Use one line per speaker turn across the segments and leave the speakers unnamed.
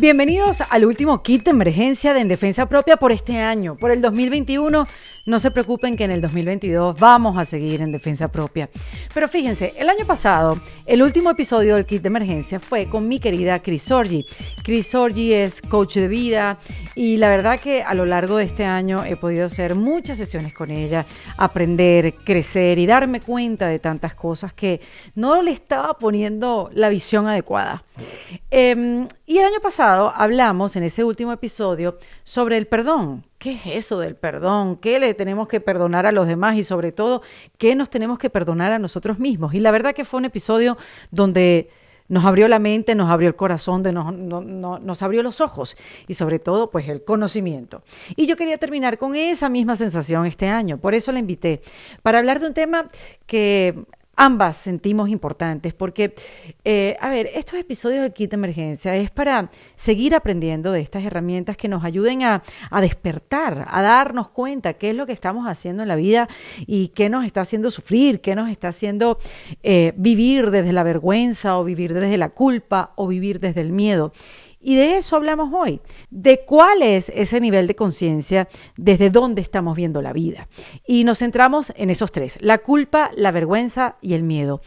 Bienvenidos al último kit de emergencia de En Defensa Propia por este año, por el 2021. No se preocupen que en el 2022 vamos a seguir en defensa propia. Pero fíjense, el año pasado, el último episodio del kit de emergencia fue con mi querida Chris Orgi. Chris Orgi es coach de vida y la verdad que a lo largo de este año he podido hacer muchas sesiones con ella, aprender, crecer y darme cuenta de tantas cosas que no le estaba poniendo la visión adecuada. Em, y el año pasado hablamos en ese último episodio sobre el perdón ¿Qué es eso del perdón? ¿Qué le tenemos que perdonar a los demás? Y sobre todo, ¿qué nos tenemos que perdonar a nosotros mismos? Y la verdad que fue un episodio donde nos abrió la mente, nos abrió el corazón, nos, nos abrió los ojos y sobre todo pues el conocimiento. Y yo quería terminar con esa misma sensación este año, por eso la invité, para hablar de un tema que ambas sentimos importantes, porque, eh, a ver, estos episodios del kit de emergencia es para seguir aprendiendo de estas herramientas que nos ayuden a, despertar, a darnos cuenta qué es lo que estamos haciendo en la vida y qué nos está haciendo sufrir, qué nos está haciendo eh, vivir desde la vergüenza o vivir desde la culpa o vivir desde el miedo. Y de eso hablamos hoy, de cuál es ese nivel de conciencia, desde dónde estamos viendo la vida. Y nos centramos en esos tres, la culpa, la vergüenza y el miedo.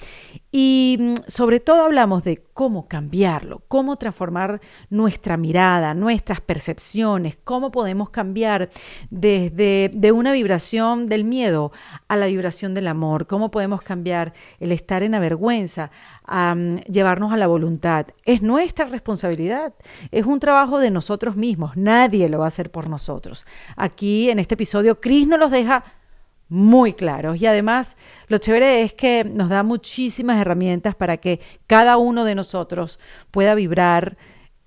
Y mm, sobre todo hablamos de cómo cambiarlo, cómo transformar nuestra mirada, nuestras percepciones, cómo podemos cambiar desde de una vibración del miedo a la vibración del amor, cómo podemos cambiar el estar en avergüenza, a llevarnos a la voluntad. Es nuestra responsabilidad, es un trabajo de nosotros mismos, nadie lo va a hacer por nosotros. Aquí en este episodio, Cris nos los deja muy claros. Y además, lo chévere es que nos da muchísimas herramientas para que cada uno de nosotros pueda vibrar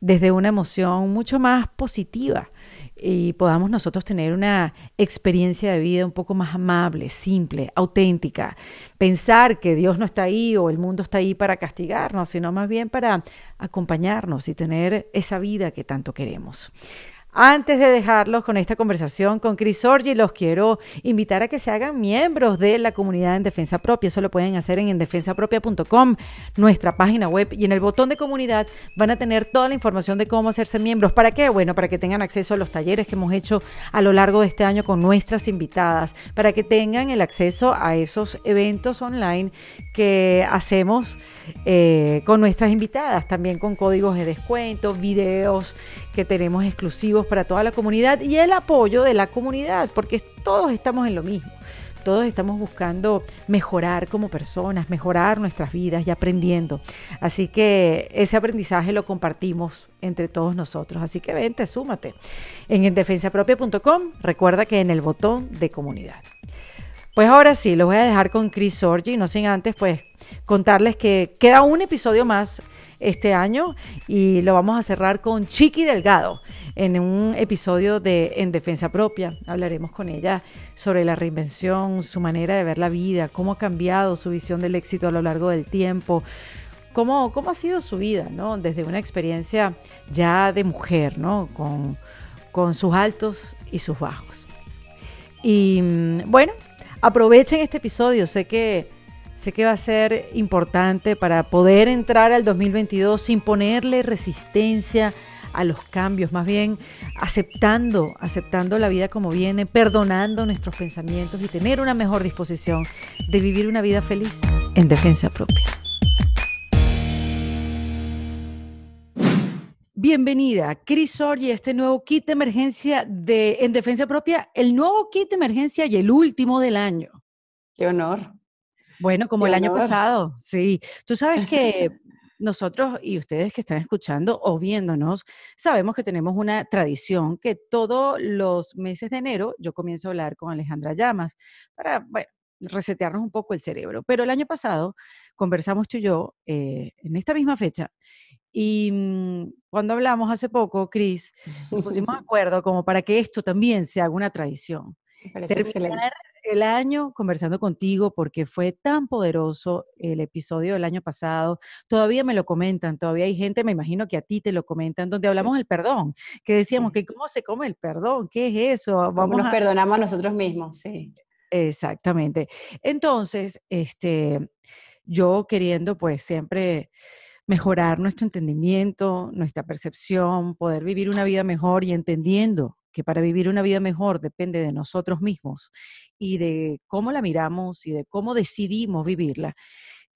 desde una emoción mucho más positiva y podamos nosotros tener una experiencia de vida un poco más amable, simple, auténtica. Pensar que Dios no está ahí o el mundo está ahí para castigarnos, sino más bien para acompañarnos y tener esa vida que tanto queremos. Antes de dejarlos con esta conversación con Chris Orgi, los quiero invitar a que se hagan miembros de la comunidad en Defensa Propia. Eso lo pueden hacer en endefensapropia.com, nuestra página web, y en el botón de comunidad van a tener toda la información de cómo hacerse miembros. ¿Para qué? Bueno, para que tengan acceso a los talleres que hemos hecho a lo largo de este año con nuestras invitadas, para que tengan el acceso a esos eventos online que hacemos eh, con nuestras invitadas, también con códigos de descuento, videos que tenemos exclusivos para toda la comunidad y el apoyo de la comunidad, porque todos estamos en lo mismo. Todos estamos buscando mejorar como personas, mejorar nuestras vidas y aprendiendo. Así que ese aprendizaje lo compartimos entre todos nosotros. Así que vente, súmate. En defensapropia.com recuerda que en el botón de comunidad. Pues ahora sí, los voy a dejar con Chris y no sin antes pues contarles que queda un episodio más este año y lo vamos a cerrar con Chiqui Delgado en un episodio de En Defensa Propia. Hablaremos con ella sobre la reinvención, su manera de ver la vida, cómo ha cambiado su visión del éxito a lo largo del tiempo. Cómo, cómo ha sido su vida, ¿no? Desde una experiencia ya de mujer, ¿no? Con, con sus altos y sus bajos. Y mm, bueno, aprovechen este episodio. Sé que, sé que va a ser importante para poder entrar al 2022 sin ponerle resistencia a los cambios, más bien aceptando, aceptando la vida como viene, perdonando nuestros pensamientos y tener una mejor disposición de vivir una vida feliz en defensa propia. Bienvenida, Cris y este nuevo kit de emergencia de En Defensa Propia, el nuevo kit de emergencia y el último del año. Qué honor. Bueno, como el año pasado, sí. Tú sabes que nosotros y ustedes que están escuchando o viéndonos, sabemos que tenemos una tradición que todos los meses de enero yo comienzo a hablar con Alejandra Llamas para, bueno, resetearnos un poco el cerebro. Pero el año pasado conversamos tú y yo eh, en esta misma fecha y mm, cuando hablamos hace poco, Cris, nos pusimos de acuerdo como para que esto también se haga una tradición. Terminar el año conversando contigo porque fue tan poderoso el episodio del año pasado. Todavía me lo comentan, todavía hay gente, me imagino que a ti te lo comentan, donde hablamos del perdón, que decíamos que cómo se come el perdón, qué es
eso. Ah, nos perdonamos a nosotros mismos, sí.
Exactamente. Entonces, este, yo queriendo pues siempre mejorar nuestro entendimiento, nuestra percepción, poder vivir una vida mejor y entendiendo que para vivir una vida mejor depende de nosotros mismos y de cómo la miramos y de cómo decidimos vivirla.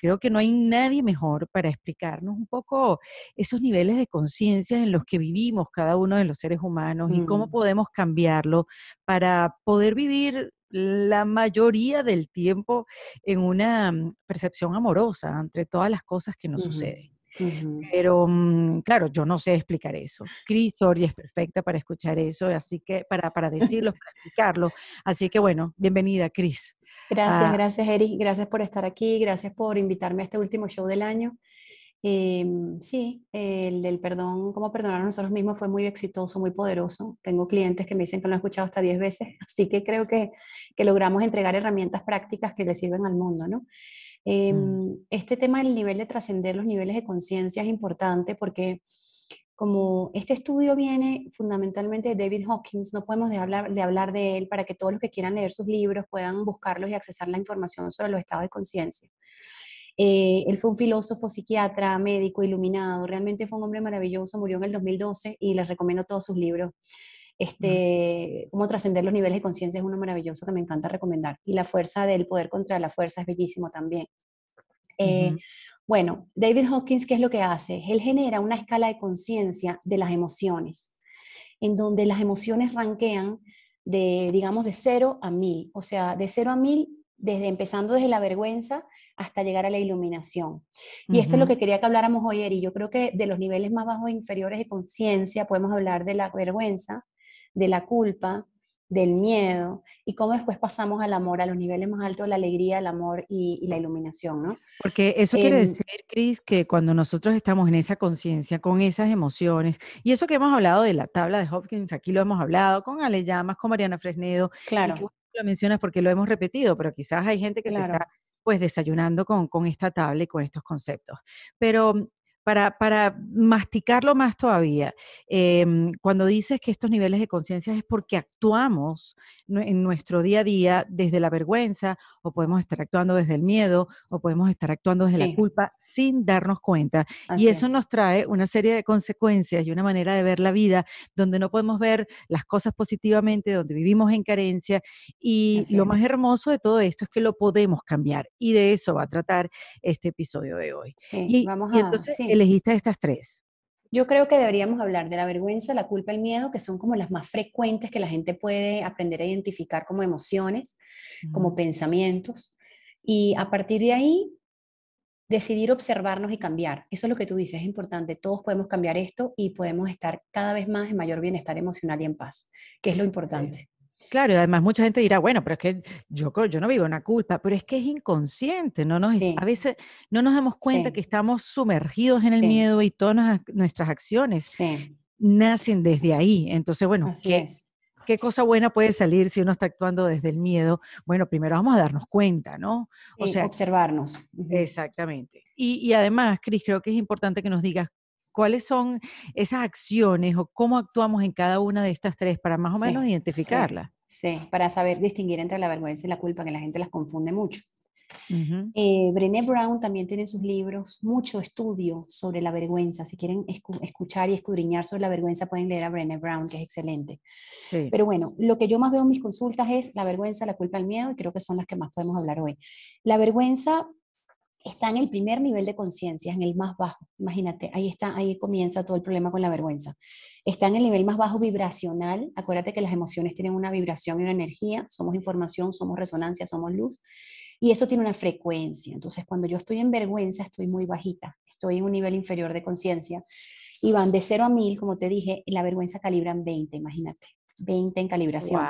Creo que no hay nadie mejor para explicarnos un poco esos niveles de conciencia en los que vivimos cada uno de los seres humanos y cómo mm. podemos cambiarlo para poder vivir la mayoría del tiempo en una mm, percepción amorosa entre todas las cosas que nos suceden. Pero mm, claro, yo no sé explicar eso. Cris Ori es perfecta para escuchar eso, así que para, para decirlo, para explicarlo. Así que bueno, bienvenida, Cris. Gracias, ah.
gracias, eric Gracias por estar aquí, gracias por invitarme a este último show del año. Em, sí, el del perdón, cómo perdonar a nosotros mismos fue muy exitoso, muy poderoso. Tengo clientes que me dicen que lo han escuchado hasta 10 veces, así que creo que, que logramos entregar herramientas prácticas que le sirven al mundo, ¿no? Mm. Em, este tema del nivel de trascender los niveles de conciencia es importante porque como este estudio viene fundamentalmente de David Hawkins, no podemos dejar hablar, de hablar de él para que todos los que quieran leer sus libros puedan buscarlos y accesar la información sobre los estados de conciencia. Eh, él fue un filósofo, psiquiatra, médico, iluminado, realmente fue un hombre maravilloso, murió en el 2012 y les recomiendo todos sus libros. Este, cómo trascender los niveles de conciencia es uno maravilloso que me encanta recomendar. Y la fuerza del poder contra la fuerza es bellísimo también. Eh, bueno, David Hawkins, ¿qué es lo que hace? Él genera una escala de conciencia de las emociones, en donde las emociones ranquean de, digamos, de cero a mil o sea, de cero a mil desde empezando desde la vergüenza hasta llegar a la iluminación. Y esto es lo que quería que habláramos hoy, y Yo creo que de los niveles más bajos e inferiores de conciencia podemos hablar de la vergüenza, de la culpa, del miedo y cómo después pasamos al amor, a los niveles más altos, la alegría, el amor y, la iluminación, ¿no?
Porque eso quiere em, decir, Cris, que cuando nosotros estamos en esa conciencia, con esas emociones, y eso que hemos hablado de la tabla de Hopkins, aquí lo hemos hablado con Ale Llamas, con Mariana Fresnedo, claro. lo mencionas porque lo hemos repetido, pero quizás hay gente que se está pues desayunando con, con esta tabla y con estos conceptos. Pero para, masticarlo más todavía, em, cuando dices que estos niveles de conciencia es porque actuamos en nuestro día a día desde la vergüenza o podemos estar actuando desde el miedo o podemos estar actuando desde la culpa sin darnos cuenta. y eso nos trae una serie de consecuencias y una manera de ver la vida donde no podemos ver las cosas positivamente, donde vivimos en carencia. Y lo más hermoso de todo esto es que lo podemos cambiar y de eso va a tratar este episodio de hoy. vamos a, entonces elegiste estas tres?
Yo creo que deberíamos hablar de la vergüenza, la culpa, el miedo, que son como las más frecuentes que la gente puede aprender a identificar como emociones, como pensamientos. Y a partir de ahí, decidir observarnos y cambiar. Eso es lo que tú dices, es importante. Todos podemos cambiar esto y podemos estar cada vez más en mayor bienestar emocional y en paz, que es lo importante.
Claro, además mucha gente dirá, bueno, pero es que yo, yo no vivo una culpa, pero es que es inconsciente, no nos, a veces no nos damos cuenta que estamos sumergidos en el miedo y todas nuestras acciones nacen desde ahí. Entonces, bueno, ¿qué, cosa buena puede salir si uno está actuando desde el miedo? Bueno, primero vamos a darnos cuenta, ¿no? O sea, observarnos. Exactamente. Y, y además, Cris, creo que es importante que nos digas ¿Cuáles son esas acciones o cómo actuamos en cada una de estas tres para más o menos identificarlas?
Sí, para saber distinguir entre la vergüenza y la culpa, que la gente las confunde mucho. Eh, Brené Brown también tiene en sus libros mucho estudio sobre la vergüenza. Si quieren escuchar y escudriñar sobre la vergüenza, pueden leer a Brené Brown, que es excelente. Sí. Pero bueno, lo que yo más veo en mis consultas es la vergüenza, la culpa, el miedo, y creo que son las que más podemos hablar hoy. La vergüenza está en el primer nivel de conciencia, en el más bajo. Imagínate, ahí está, ahí comienza todo el problema con la vergüenza. Está en el nivel más bajo vibracional. Acuérdate que las emociones tienen una vibración y una energía. Somos información, somos resonancia, somos luz. Y eso tiene una frecuencia. Entonces, cuando yo estoy en vergüenza, estoy muy bajita. Estoy en un nivel inferior de conciencia. Y van de 0 a 1000, como te dije, la vergüenza calibran 20, imagínate. 20 en calibración.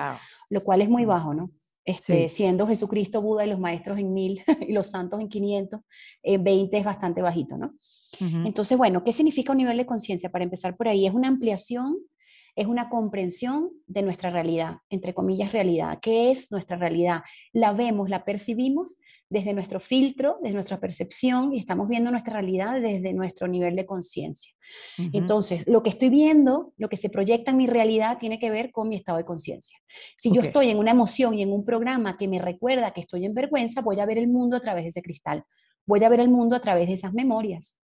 Lo cual es muy mm. bajo, ¿no? Este, siendo Jesucristo, Buda y los maestros en mil y los santos en 500, 20 eh, es bastante bajito, ¿no? Entonces, bueno, ¿qué significa un nivel de conciencia? Para empezar por ahí, es una ampliación es una comprensión de nuestra realidad, entre comillas realidad. ¿Qué es nuestra realidad? La vemos, la percibimos desde nuestro filtro, desde nuestra percepción y estamos viendo nuestra realidad desde nuestro nivel de conciencia. Entonces, lo que estoy viendo, lo que se proyecta en mi realidad tiene que ver con mi estado de conciencia. Si yo estoy en una emoción y en un programa que me recuerda que estoy en vergüenza, voy a ver el mundo a través de ese cristal. Voy a ver el mundo a través de esas memorias.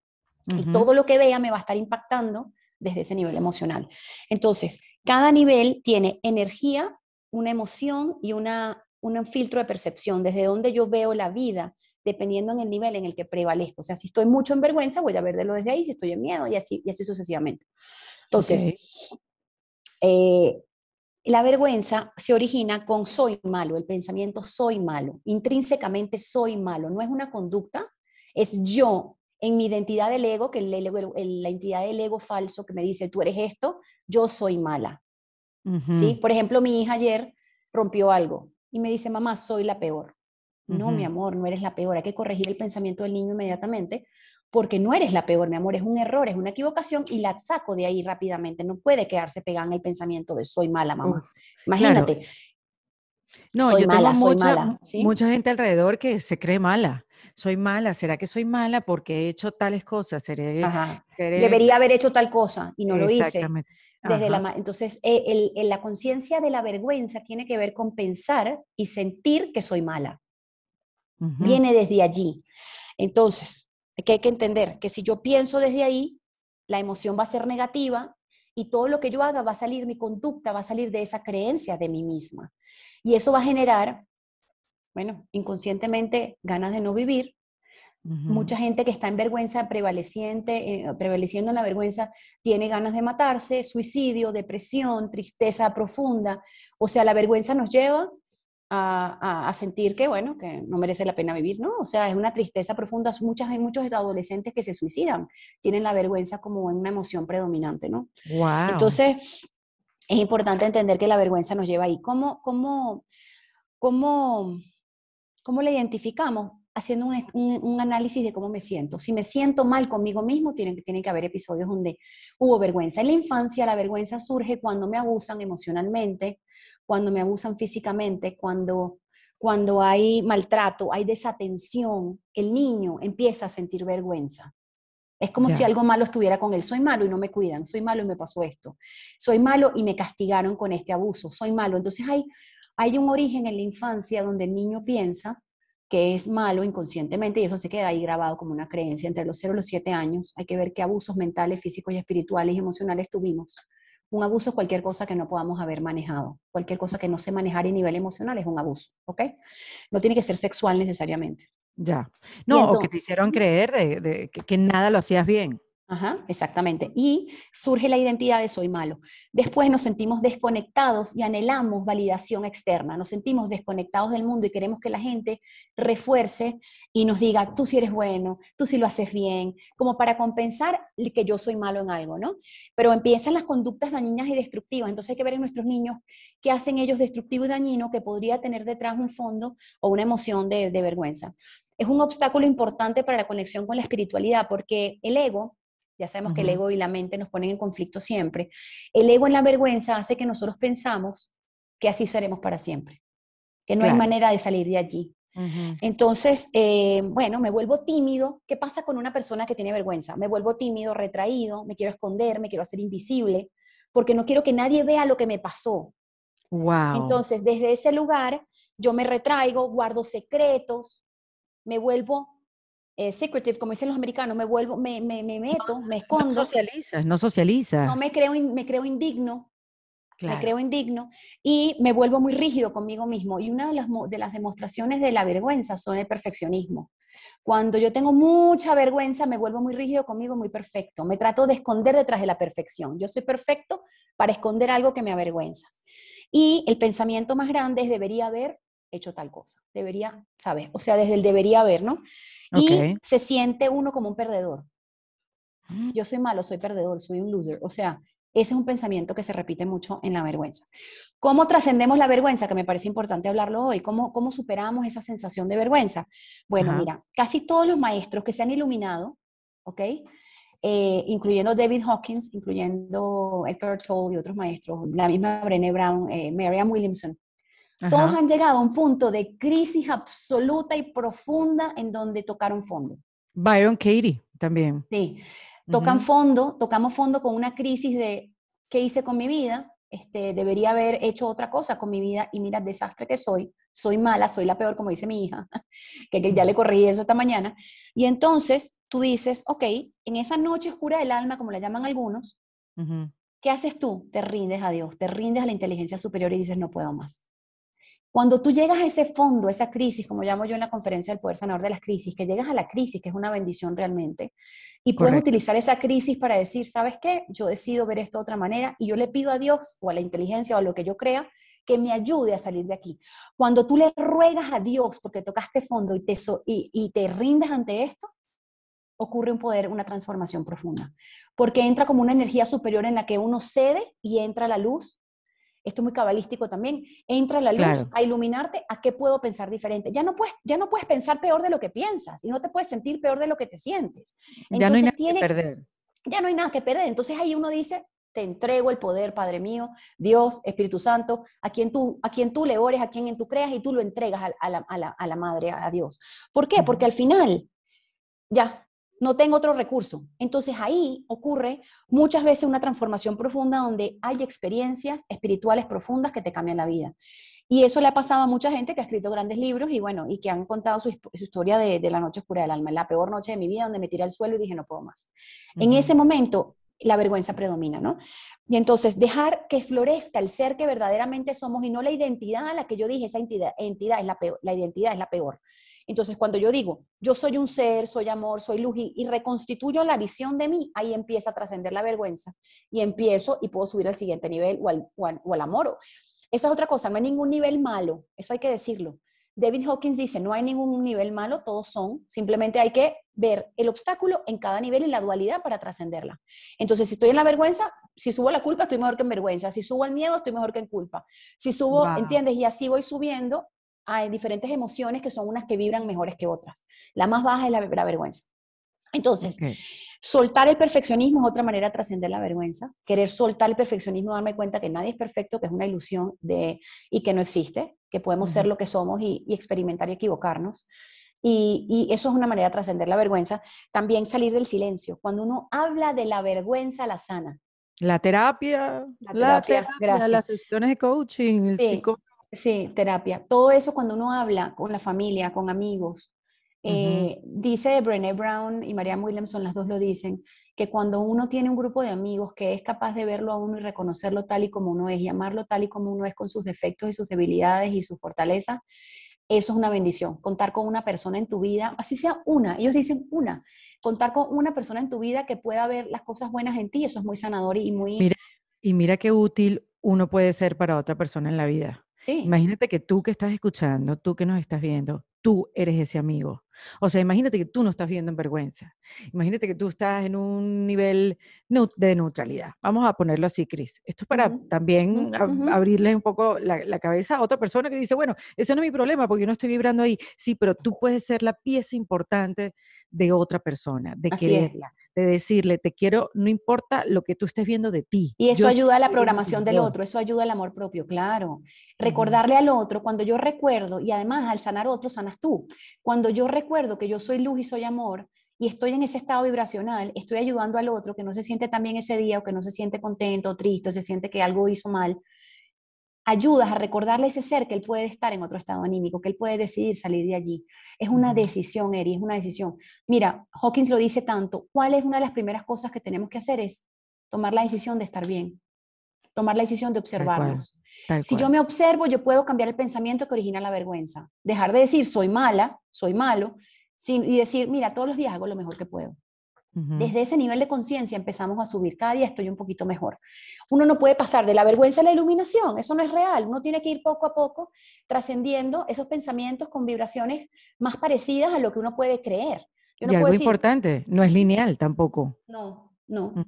Y todo lo que vea me va a estar impactando desde ese nivel emocional. Entonces, cada nivel tiene energía, una emoción y una, un filtro de percepción, desde donde yo veo la vida, dependiendo en el nivel en el que prevalezco. O sea, si estoy mucho en vergüenza, voy a verlo desde ahí, si estoy en miedo y así, y así sucesivamente.
Entonces,
eh, la vergüenza se origina con soy malo, el pensamiento soy malo, intrínsecamente soy malo, no es una conducta, es yo en mi identidad del ego, que el, la identidad del ego falso que me dice, tú eres esto, yo soy mala. ¿Sí? Por ejemplo, mi hija ayer rompió algo y me dice, mamá, soy la peor. No, mi amor, no eres la peor. Hay que corregir el pensamiento del niño inmediatamente porque no eres la peor, mi amor. Es un error, es una equivocación y la saco de ahí rápidamente. No puede quedarse pegada en el pensamiento de soy mala, mamá. Imagínate. No, yo tengo mucha,
soy mala, mucha gente alrededor que se cree mala. Soy mala, ¿será que soy mala porque he hecho tales cosas? Debería haber
hecho tal cosa y no lo hice. Desde la, entonces, eh, el, la conciencia de la vergüenza tiene que ver con pensar y sentir que soy mala. Viene desde allí. Entonces, que hay que entender que si yo pienso desde ahí, la emoción va a ser negativa y todo lo que yo haga va a salir, mi conducta va a salir de esa creencia de mí misma. Y eso va a generar, bueno, inconscientemente ganas de no vivir. Mucha gente que está en vergüenza prevaleciente, eh, prevaleciendo en la vergüenza, tiene ganas de matarse, suicidio, depresión, tristeza profunda. O sea, la vergüenza nos lleva a, sentir que, bueno, que no merece la pena vivir, ¿no? O sea, es una tristeza profunda. Muchas, hay muchos adolescentes que se suicidan, tienen la vergüenza como una emoción predominante, ¿no? Entonces, es importante entender que la vergüenza nos lleva ahí. ¿Cómo, cómo, cómo, cómo la identificamos? haciendo un, análisis de cómo me siento. Si me siento mal conmigo mismo, tienen, tienen que haber episodios donde hubo vergüenza. En la infancia la vergüenza surge cuando me abusan emocionalmente, cuando me abusan físicamente, cuando, cuando hay maltrato, hay desatención, el niño empieza a sentir vergüenza. Es como si algo malo estuviera con él. Soy malo y no me cuidan. Soy malo y me pasó esto. Soy malo y me castigaron con este abuso. Soy malo. Entonces hay, hay un origen en la infancia donde el niño piensa que es malo inconscientemente y eso se queda ahí grabado como una creencia. Entre los 0 y los 7 años hay que ver qué abusos mentales, físicos y espirituales y emocionales tuvimos un abuso es cualquier cosa que no podamos haber manejado. Cualquier cosa que no se manejar a nivel emocional es un abuso, ¿ok? No tiene que ser sexual necesariamente.
Ya. No, o que te
hicieron creer de, que, que nada lo hacías bien. Ajá, exactamente. Y surge la identidad de soy malo. Después nos sentimos desconectados y anhelamos validación externa. Nos sentimos desconectados del mundo y queremos que la gente refuerce y nos diga, tú si eres bueno, tú si lo haces bien, como para compensar que yo soy malo en algo, ¿no? Pero empiezan las conductas dañinas y destructivas. Entonces hay que ver en nuestros niños qué hacen ellos destructivo y dañino que podría tener detrás un fondo o una emoción de, de vergüenza. Es un obstáculo importante para la conexión con la espiritualidad porque el ego ya sabemos que el ego y la mente nos ponen en conflicto siempre. El ego en la vergüenza hace que nosotros pensamos que así seremos para siempre, que no hay manera de salir de allí. Entonces, eh, bueno, me vuelvo tímido. ¿Qué pasa con una persona que tiene vergüenza? Me vuelvo tímido, retraído, me quiero esconder, me quiero hacer invisible, porque no quiero que nadie vea lo que me pasó.
Wow. Entonces,
desde ese lugar, yo me retraigo, guardo secretos, me vuelvo eh, secretive, como dicen los americanos, me vuelvo, me, meto, me escondo. No socializas,
no socializas. No me
creo, me creo indigno, me creo indigno y me vuelvo muy rígido conmigo mismo. Y una de las, de las demostraciones de la vergüenza son el perfeccionismo. Cuando yo tengo mucha vergüenza, me vuelvo muy rígido conmigo, muy perfecto. Me trato de esconder detrás de la perfección. Yo soy perfecto para esconder algo que me avergüenza. Y el pensamiento más grande es debería haber hecho tal cosa. Debería, saber, O sea, desde el debería haber, ¿no? Y se siente uno como un perdedor. Mm. Yo soy malo, soy perdedor, soy un loser. O sea, ese es un pensamiento que se repite mucho en la vergüenza. ¿Cómo trascendemos la vergüenza? Que me parece importante hablarlo hoy. ¿Cómo, cómo superamos esa sensación de vergüenza? Bueno, mira, casi todos los maestros que se han iluminado, ¿ok? Eh, incluyendo David Hawkins, incluyendo Edgar Toll y otros maestros, la misma Brené Brown, eh, Marianne Williamson, todos han llegado a un punto de crisis absoluta y profunda en donde tocaron fondo.
Byron Katie también.
Sí, tocan fondo, tocamos fondo con una crisis de qué hice con mi vida, este, debería haber hecho otra cosa con mi vida y mira, desastre que soy, soy mala, soy la peor, como dice mi hija, que, ya le corrí eso esta mañana. Y entonces tú dices, ok, en esa noche oscura del alma, como la llaman algunos, ¿qué haces tú? Te rindes a Dios, te rindes a la inteligencia superior y dices, no puedo más. Cuando tú llegas a ese fondo, esa crisis, como llamo yo en la conferencia del poder sanador de las crisis, que llegas a la crisis, que es una bendición realmente, y puedes utilizar esa crisis para decir, ¿sabes qué? Yo decido ver esto de otra manera y yo le pido a Dios o a la inteligencia o a lo que yo crea que me ayude a salir de aquí. Cuando tú le ruegas a Dios porque tocaste fondo y te, y te rindes ante esto, ocurre un poder, una transformación profunda, porque entra como una energía superior en la que uno cede y entra la luz esto es muy cabalístico también, entra la luz a iluminarte a qué puedo pensar diferente. Ya no, puedes, ya no puedes pensar peor de lo que piensas y no te puedes sentir peor de lo que te sientes. ya no hay nada que perder. Ya no hay nada que perder. Entonces ahí uno dice, te entrego el poder, Padre mío, Dios, Espíritu Santo, a quien tú, a quien tú le ores, a quien tú creas y tú lo entregas a, la, a la, madre, a Dios. ¿Por qué? Porque al final, ya, no tengo otro recurso. Entonces ahí ocurre muchas veces una transformación profunda donde hay experiencias espirituales profundas que te cambian la vida. Y eso le ha pasado a mucha gente que ha escrito grandes libros y bueno, y que han contado su, historia de, la noche oscura del alma, la peor noche de mi vida donde me tiré al suelo y dije no puedo más. En ese momento la vergüenza predomina, ¿no? Y entonces dejar que florezca el ser que verdaderamente somos y no la identidad a la que yo dije, esa entidad, es la peor, la identidad es la peor. Entonces, cuando yo digo, yo soy un ser, soy amor, soy luz y, reconstituyo la visión de mí, ahí empieza a trascender la vergüenza y empiezo y puedo subir al siguiente nivel o al, o amor. Eso es otra cosa, no hay ningún nivel malo, eso hay que decirlo. David Hawkins dice, no hay ningún nivel malo, todos son, simplemente hay que ver el obstáculo en cada nivel y la dualidad para trascenderla. Entonces, si estoy en la vergüenza, si subo la culpa, estoy mejor que en vergüenza, si subo el miedo, estoy mejor que en culpa, si subo, ¿entiendes? Y así voy subiendo hay diferentes emociones que son unas que vibran mejores que otras. La más baja es la, vergüenza. Entonces, soltar el perfeccionismo es otra manera de trascender la vergüenza. Querer soltar el perfeccionismo, darme cuenta que nadie es perfecto, que es una ilusión de, y que no existe, que podemos ser lo que somos y, experimentar y equivocarnos. Y, eso es una manera de trascender la vergüenza. También salir del silencio. Cuando uno habla de la vergüenza, la sana.
La terapia, la terapia, las
sesiones de coaching, el Sí, terapia. Todo eso cuando uno habla con la familia, con amigos. Eh, dice Brené Brown y María Williamson, las dos lo dicen, que cuando uno tiene un grupo de amigos que es capaz de verlo a uno y reconocerlo tal y como uno es, y amarlo tal y como uno es con sus defectos y sus debilidades y sus fortalezas, eso es una bendición. Contar con una persona en tu vida, así sea una, ellos dicen una, contar con una persona en tu vida que pueda ver las cosas buenas en ti, eso es muy sanador y muy...
y mira qué útil uno puede ser para otra persona en la vida. Imagínate que tú que estás escuchando, tú que nos estás viendo, tú eres ese amigo. O sea, imagínate que tú no estás viendo en vergüenza. Imagínate que tú estás en un nivel de neutralidad. Vamos a ponerlo así, Cris. Esto es para también abrirle un poco la, cabeza a otra persona que dice, bueno, ese no es mi problema porque yo no estoy vibrando ahí. Sí, pero tú puedes ser la pieza importante de otra persona, de quererla, de decirle, te quiero, no importa lo que tú estés viendo de ti. Y eso ayuda a la programación del otro,
eso ayuda al amor propio, claro. Recordarle al otro, cuando yo recuerdo, y además al sanar otro, sanas tú. Cuando yo recuerdo, que yo soy luz y soy amor y estoy en ese estado vibracional, estoy ayudando al otro que no se siente tan bien ese día o que no se siente contento, triste, se siente que algo hizo mal, ayudas a recordarle ese ser que él puede estar en otro estado anímico, que él puede decidir salir de allí. Es una decisión, Eri, es una decisión. Mira, Hawkins lo dice tanto, ¿cuál es una de las primeras cosas que tenemos que hacer? Es tomar la decisión de estar bien, tomar la decisión de observarnos, si yo me observo, yo puedo cambiar el pensamiento que origina la vergüenza. Dejar de decir soy mala, soy malo, y decir, mira, todos los días hago lo mejor que puedo. Desde ese nivel de conciencia empezamos a subir, cada día estoy un poquito mejor. Uno no puede pasar de la vergüenza a la iluminación, eso no es real, uno tiene que ir poco a poco trascendiendo esos pensamientos con vibraciones más parecidas a lo que uno puede creer. Yo no algo
importante, no es lineal tampoco.
No, no. Mm.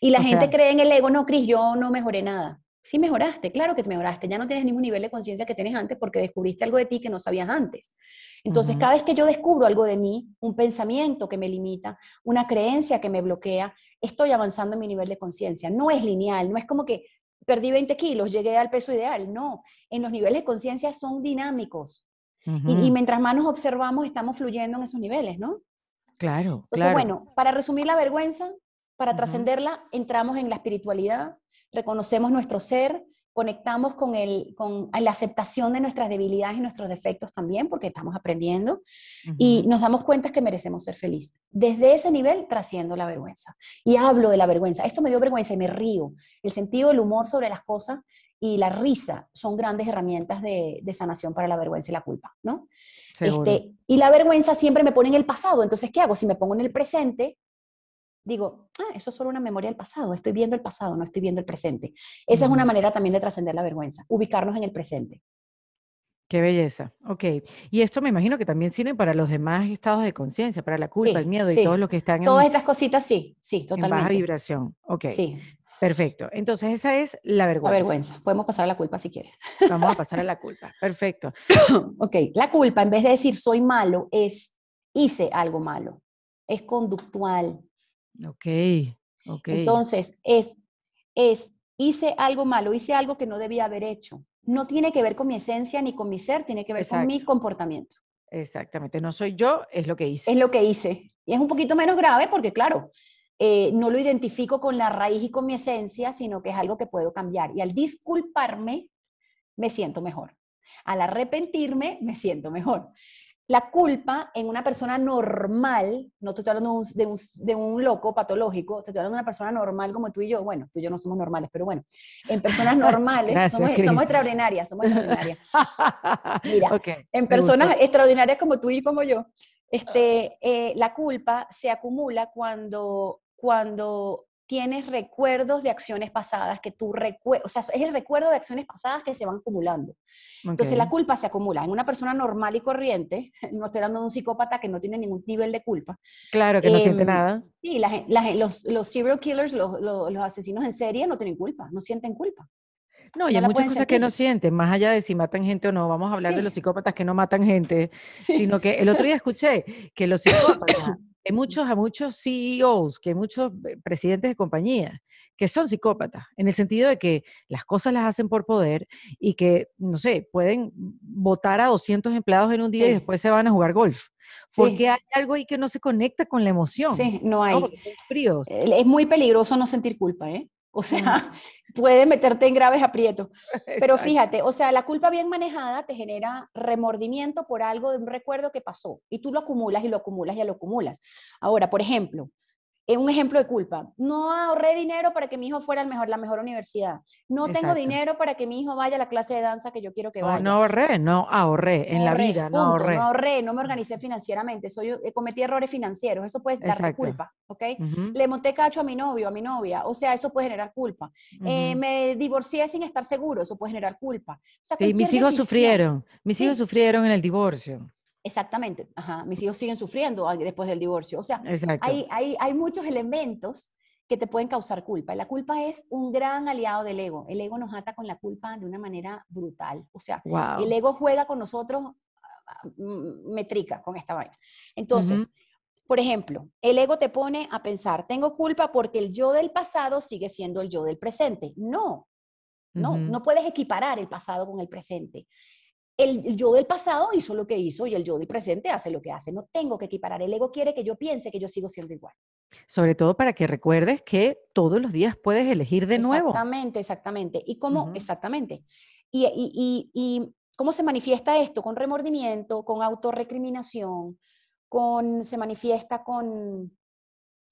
Y la gente cree en el ego, no, Cris, yo no mejoré nada sí mejoraste, claro que mejoraste, ya no tienes ningún nivel de conciencia que tenías antes porque descubriste algo de ti que no sabías antes. Entonces, cada vez que yo descubro algo de mí, un pensamiento que me limita, una creencia que me bloquea, estoy avanzando en mi nivel de conciencia. No es lineal, no es como que perdí 20 kilos, llegué al peso ideal, no. En los niveles de conciencia son dinámicos.
y, mientras
más nos observamos, estamos fluyendo en esos niveles, ¿no?
Claro. Entonces, bueno,
para resumir la vergüenza, para trascenderla, entramos en la espiritualidad, reconocemos nuestro ser, conectamos con, el, con la aceptación de nuestras debilidades y nuestros defectos también, porque estamos aprendiendo, y nos damos cuenta que merecemos ser felices. Desde ese nivel, trasciendo la vergüenza. Y hablo de la vergüenza. Esto me dio vergüenza y me río. El sentido del humor sobre las cosas y la risa son grandes herramientas de, sanación para la vergüenza y la culpa, ¿no? Este, y la vergüenza siempre me pone en el pasado, entonces, ¿qué hago? Si me pongo en el presente, digo, ah, eso es solo una memoria del pasado, estoy viendo el pasado, no estoy viendo el presente. Esa es una manera también de trascender la vergüenza, ubicarnos en el presente.
Qué belleza. Ok. Y esto me imagino que también sirve para los demás estados de conciencia, para la culpa, el miedo y todos los que están Todas estas
cositas, sí, sí, totalmente. baja
vibración. Ok. Sí. Perfecto.
Entonces, esa es la vergüenza. La vergüenza. Podemos pasar a la culpa si quieres. Vamos a pasar a la culpa. Perfecto. ok. La culpa, en vez de decir soy malo, es hice algo malo. Es conductual,
Ok, ok. Entonces,
es, es, hice algo malo, hice algo que no debía haber hecho. No tiene que ver con mi esencia ni con mi ser, tiene que ver con mi comportamiento.
Exactamente, no soy yo, es lo que hice.
Es lo que hice. Y es un poquito menos grave porque, claro, eh, no lo identifico con la raíz y con mi esencia, sino que es algo que puedo cambiar. Y al disculparme, me siento mejor. Al arrepentirme, me siento mejor. La culpa en una persona normal, no estoy hablando de un, loco patológico, estoy hablando de una persona normal como tú y yo, bueno, tú y yo no somos normales, pero bueno, en personas normales, somos, extraordinarias, somos extraordinarias. Mira,
en personas
extraordinarias como tú y como yo, este, eh, la culpa se acumula cuando, cuando tienes recuerdos de acciones pasadas que tú recuerdas, o sea, es el recuerdo de acciones pasadas que se van acumulando. Entonces la culpa se acumula en una persona normal y corriente, no estoy hablando de un psicópata que no tiene ningún nivel de culpa.
Claro, que no siente em, nada.
Sí, los, serial killers, los, asesinos en serie no tienen culpa, no sienten culpa.
No, y hay muchas cosas que no sienten, más allá de si matan gente o no, vamos a hablar de los psicópatas que no matan gente, sino que el otro día escuché que los psicópatas hay muchos, a muchos CEOs, que muchos eh, presidentes de compañías, que son psicópatas, en el sentido de que las cosas las hacen por poder y que, no sé, pueden votar a 200 empleados en un día y después se van a jugar golf. Porque hay algo
ahí que no se conecta con la emoción. Sí, no hay. fríos. es muy peligroso no sentir culpa, ¿eh? O sea, puede meterte en graves aprietos. Pero fíjate, o sea, la culpa bien manejada te genera remordimiento por algo de un recuerdo que pasó y tú lo acumulas y lo acumulas y lo acumulas. Ahora, por ejemplo, es un ejemplo de culpa. No ahorré dinero para que mi hijo fuera el mejor, la mejor universidad. No tengo dinero para que mi hijo vaya a la clase de danza que yo quiero que vaya. No,
ahorré, no ahorré en la vida, no ahorré.
No me organicé financieramente, soy, eh, cometí errores financieros, eso puede dar culpa, ¿ok? Le monté cacho a mi novio, a mi novia, o sea, eso puede generar culpa. Eh, me divorcié sin estar seguro, eso puede generar culpa. mis hijos sufrieron,
mis hijos sufrieron en el divorcio.
Exactamente, mis hijos siguen sufriendo después del divorcio. O sea, hay, hay, muchos elementos que te pueden causar culpa. Y la culpa es un gran aliado del ego. El ego nos ata con la culpa de una manera brutal. O sea, el ego juega con nosotros ah, métrica mm, con esta vaina. Entonces, por ejemplo, el ego te pone a pensar, tengo culpa porque el yo del pasado sigue siendo el yo del presente. No, no, no puedes equiparar el pasado con el presente el yo del pasado hizo lo que hizo y el yo del presente hace lo que hace. No tengo que equiparar. El ego quiere que yo piense que yo sigo siendo igual.
Sobre todo para que recuerdes que todos los días puedes elegir de nuevo.
Exactamente, exactamente. ¿Y cómo? Exactamente. Y, cómo se manifiesta esto? Con remordimiento, con autorrecriminación, con, se manifiesta con,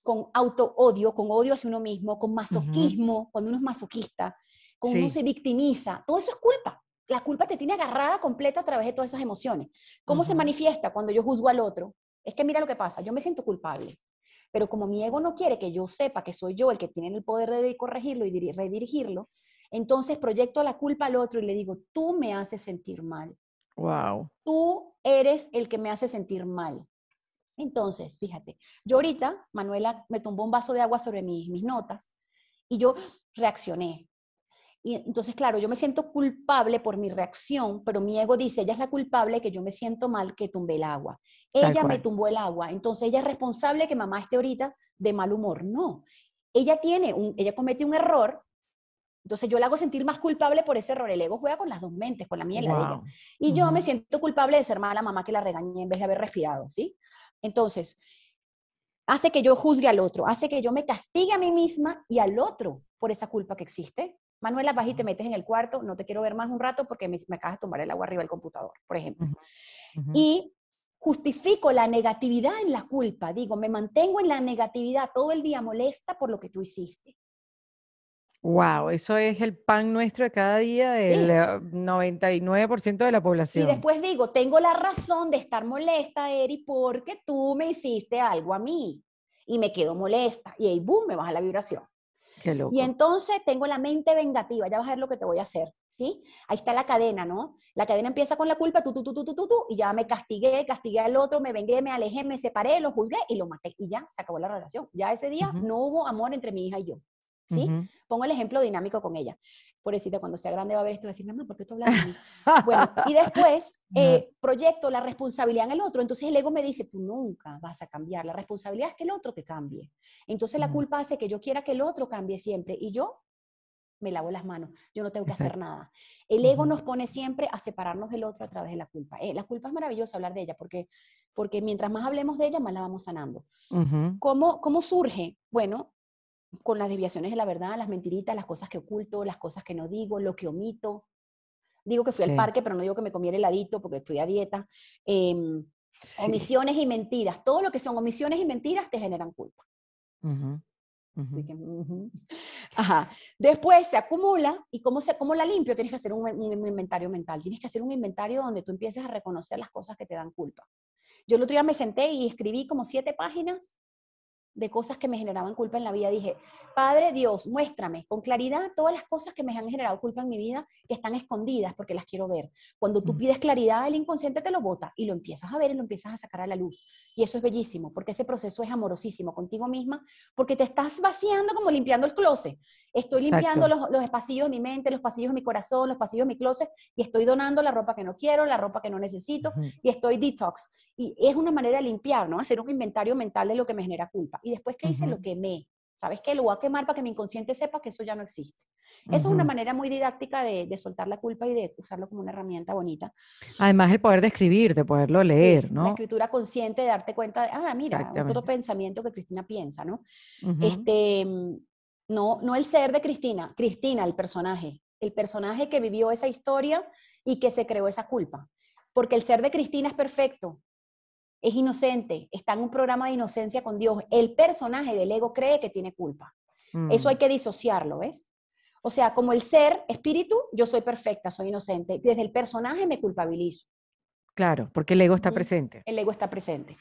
con auto-odio, con odio hacia uno mismo, con masoquismo, cuando uno es masoquista, cuando uno se victimiza. Todo eso es culpa la culpa te tiene agarrada completa a través de todas esas emociones. ¿Cómo se manifiesta cuando yo juzgo al otro? Es que mira lo que pasa, yo me siento culpable, pero como mi ego no quiere que yo sepa que soy yo el que tiene el poder de corregirlo y redirigirlo, entonces proyecto la culpa al otro y le digo, tú me haces sentir mal. Wow. Tú eres el que me hace sentir mal. Entonces, fíjate, yo ahorita, Manuela me tumbó un vaso de agua sobre mis notas y yo reaccioné. Y entonces, claro, yo me siento culpable por mi reacción, pero mi ego dice, ella es la culpable que yo me siento mal que tumbé el agua. Ella me tumbó el agua, entonces ella es responsable que mamá esté ahorita de mal humor. No, ella tiene, un, ella comete un error, entonces yo la hago sentir más culpable por ese error. El ego juega con las dos mentes, con la mía y la de ella. Y yo me siento culpable de ser mala mamá que la regañé en vez de haber respirado, ¿sí? Entonces, hace que yo juzgue al otro, hace que yo me castigue a mí misma y al otro por esa culpa que existe Manuela, vas y te metes en el cuarto, no te quiero ver más un rato porque me, acabas de tomar el agua arriba del computador, por ejemplo. Y justifico la negatividad en la culpa, digo, me mantengo en la negatividad todo el día molesta por lo que tú hiciste.
Wow, eso es el pan nuestro de cada día del 99% eh, de la población. Y
después digo, tengo la razón de estar molesta, Eri, porque tú me hiciste algo a mí y me quedo molesta y ahí, boom, me baja la vibración. Y entonces tengo la mente vengativa, ya vas a ver lo que te voy a hacer, ¿sí? Ahí está la cadena, ¿no? La cadena empieza con la culpa, tú, tú, tú, tú, tú, y ya me castigué, castigué al otro, me vengué, me alejé, me separé, lo juzgué y lo maté. Y ya, se acabó la relación. Ya ese día no hubo amor entre mi hija y yo, ¿sí? Pongo el ejemplo dinámico con ella pobrecita, cuando sea grande va a ver esto y va a decir, mamá, ¿por qué tú hablas bueno, y después eh, proyecto la responsabilidad en el otro. Entonces el ego me dice, tú nunca vas a cambiar. La responsabilidad es que el otro que cambie. Entonces la culpa hace que yo quiera que el otro cambie siempre. Y yo me lavo las manos, yo no tengo que hacer nada. El ego nos pone siempre a separarnos del otro a través de la culpa. Eh, la culpa es maravillosa hablar de ella, porque, porque mientras más hablemos de ella, más la vamos sanando. ¿Cómo, ¿Cómo surge? Bueno, con las desviaciones de la verdad, las mentiritas, las cosas que oculto, las cosas que no digo, lo que omito. Digo que fui al parque, pero no digo que me comí el heladito porque estoy a dieta. Em, omisiones y mentiras. Todo lo que son omisiones y mentiras te generan culpa. Ajá. Después se acumula y cómo, se, cómo la limpio, tienes que hacer un, un, inventario mental, tienes que hacer un inventario donde tú empieces a reconocer las cosas que te dan culpa. Yo el otro día me senté y escribí como siete páginas de cosas que me generaban culpa en la vida. Dije, Padre Dios, muéstrame con claridad todas las cosas que me han generado culpa en mi vida, que están escondidas porque las quiero ver. Cuando tú mm. pides claridad, el inconsciente te lo bota y lo empiezas a ver y lo empiezas a sacar a la luz. Y eso es bellísimo, porque ese proceso es amorosísimo contigo misma, porque te estás vaciando como limpiando el closet. Estoy limpiando los, los pasillos de mi mente, los pasillos de mi corazón, los pasillos de mi closet y estoy donando la ropa que no quiero, la ropa que no necesito y estoy detox. Y es una manera de limpiar, ¿no? Hacer un inventario mental de lo que me genera culpa. Y después qué hice lo quemé. ¿Sabes qué? Lo voy a quemar para que mi inconsciente sepa que eso ya no existe. Eso es una manera muy didáctica de, soltar la culpa y de usarlo como una herramienta bonita.
Además, el poder de escribir, de poderlo leer, ¿no? La
escritura consciente, de darte cuenta de, ah, mira, otro pensamiento que Cristina piensa, ¿no? este, no, no el ser de Cristina, Cristina, el personaje, el personaje que vivió esa historia y que se creó esa culpa. Porque el ser de Cristina es perfecto, es inocente, está en un programa de inocencia con Dios. El personaje del ego cree que tiene culpa. Eso hay mm. que disociarlo, ¿ves? O sea, como el ser, espíritu, yo soy perfecta, soy inocente. Desde el personaje me culpabilizo.
Claro, porque el ego está presente.
El ego está presente.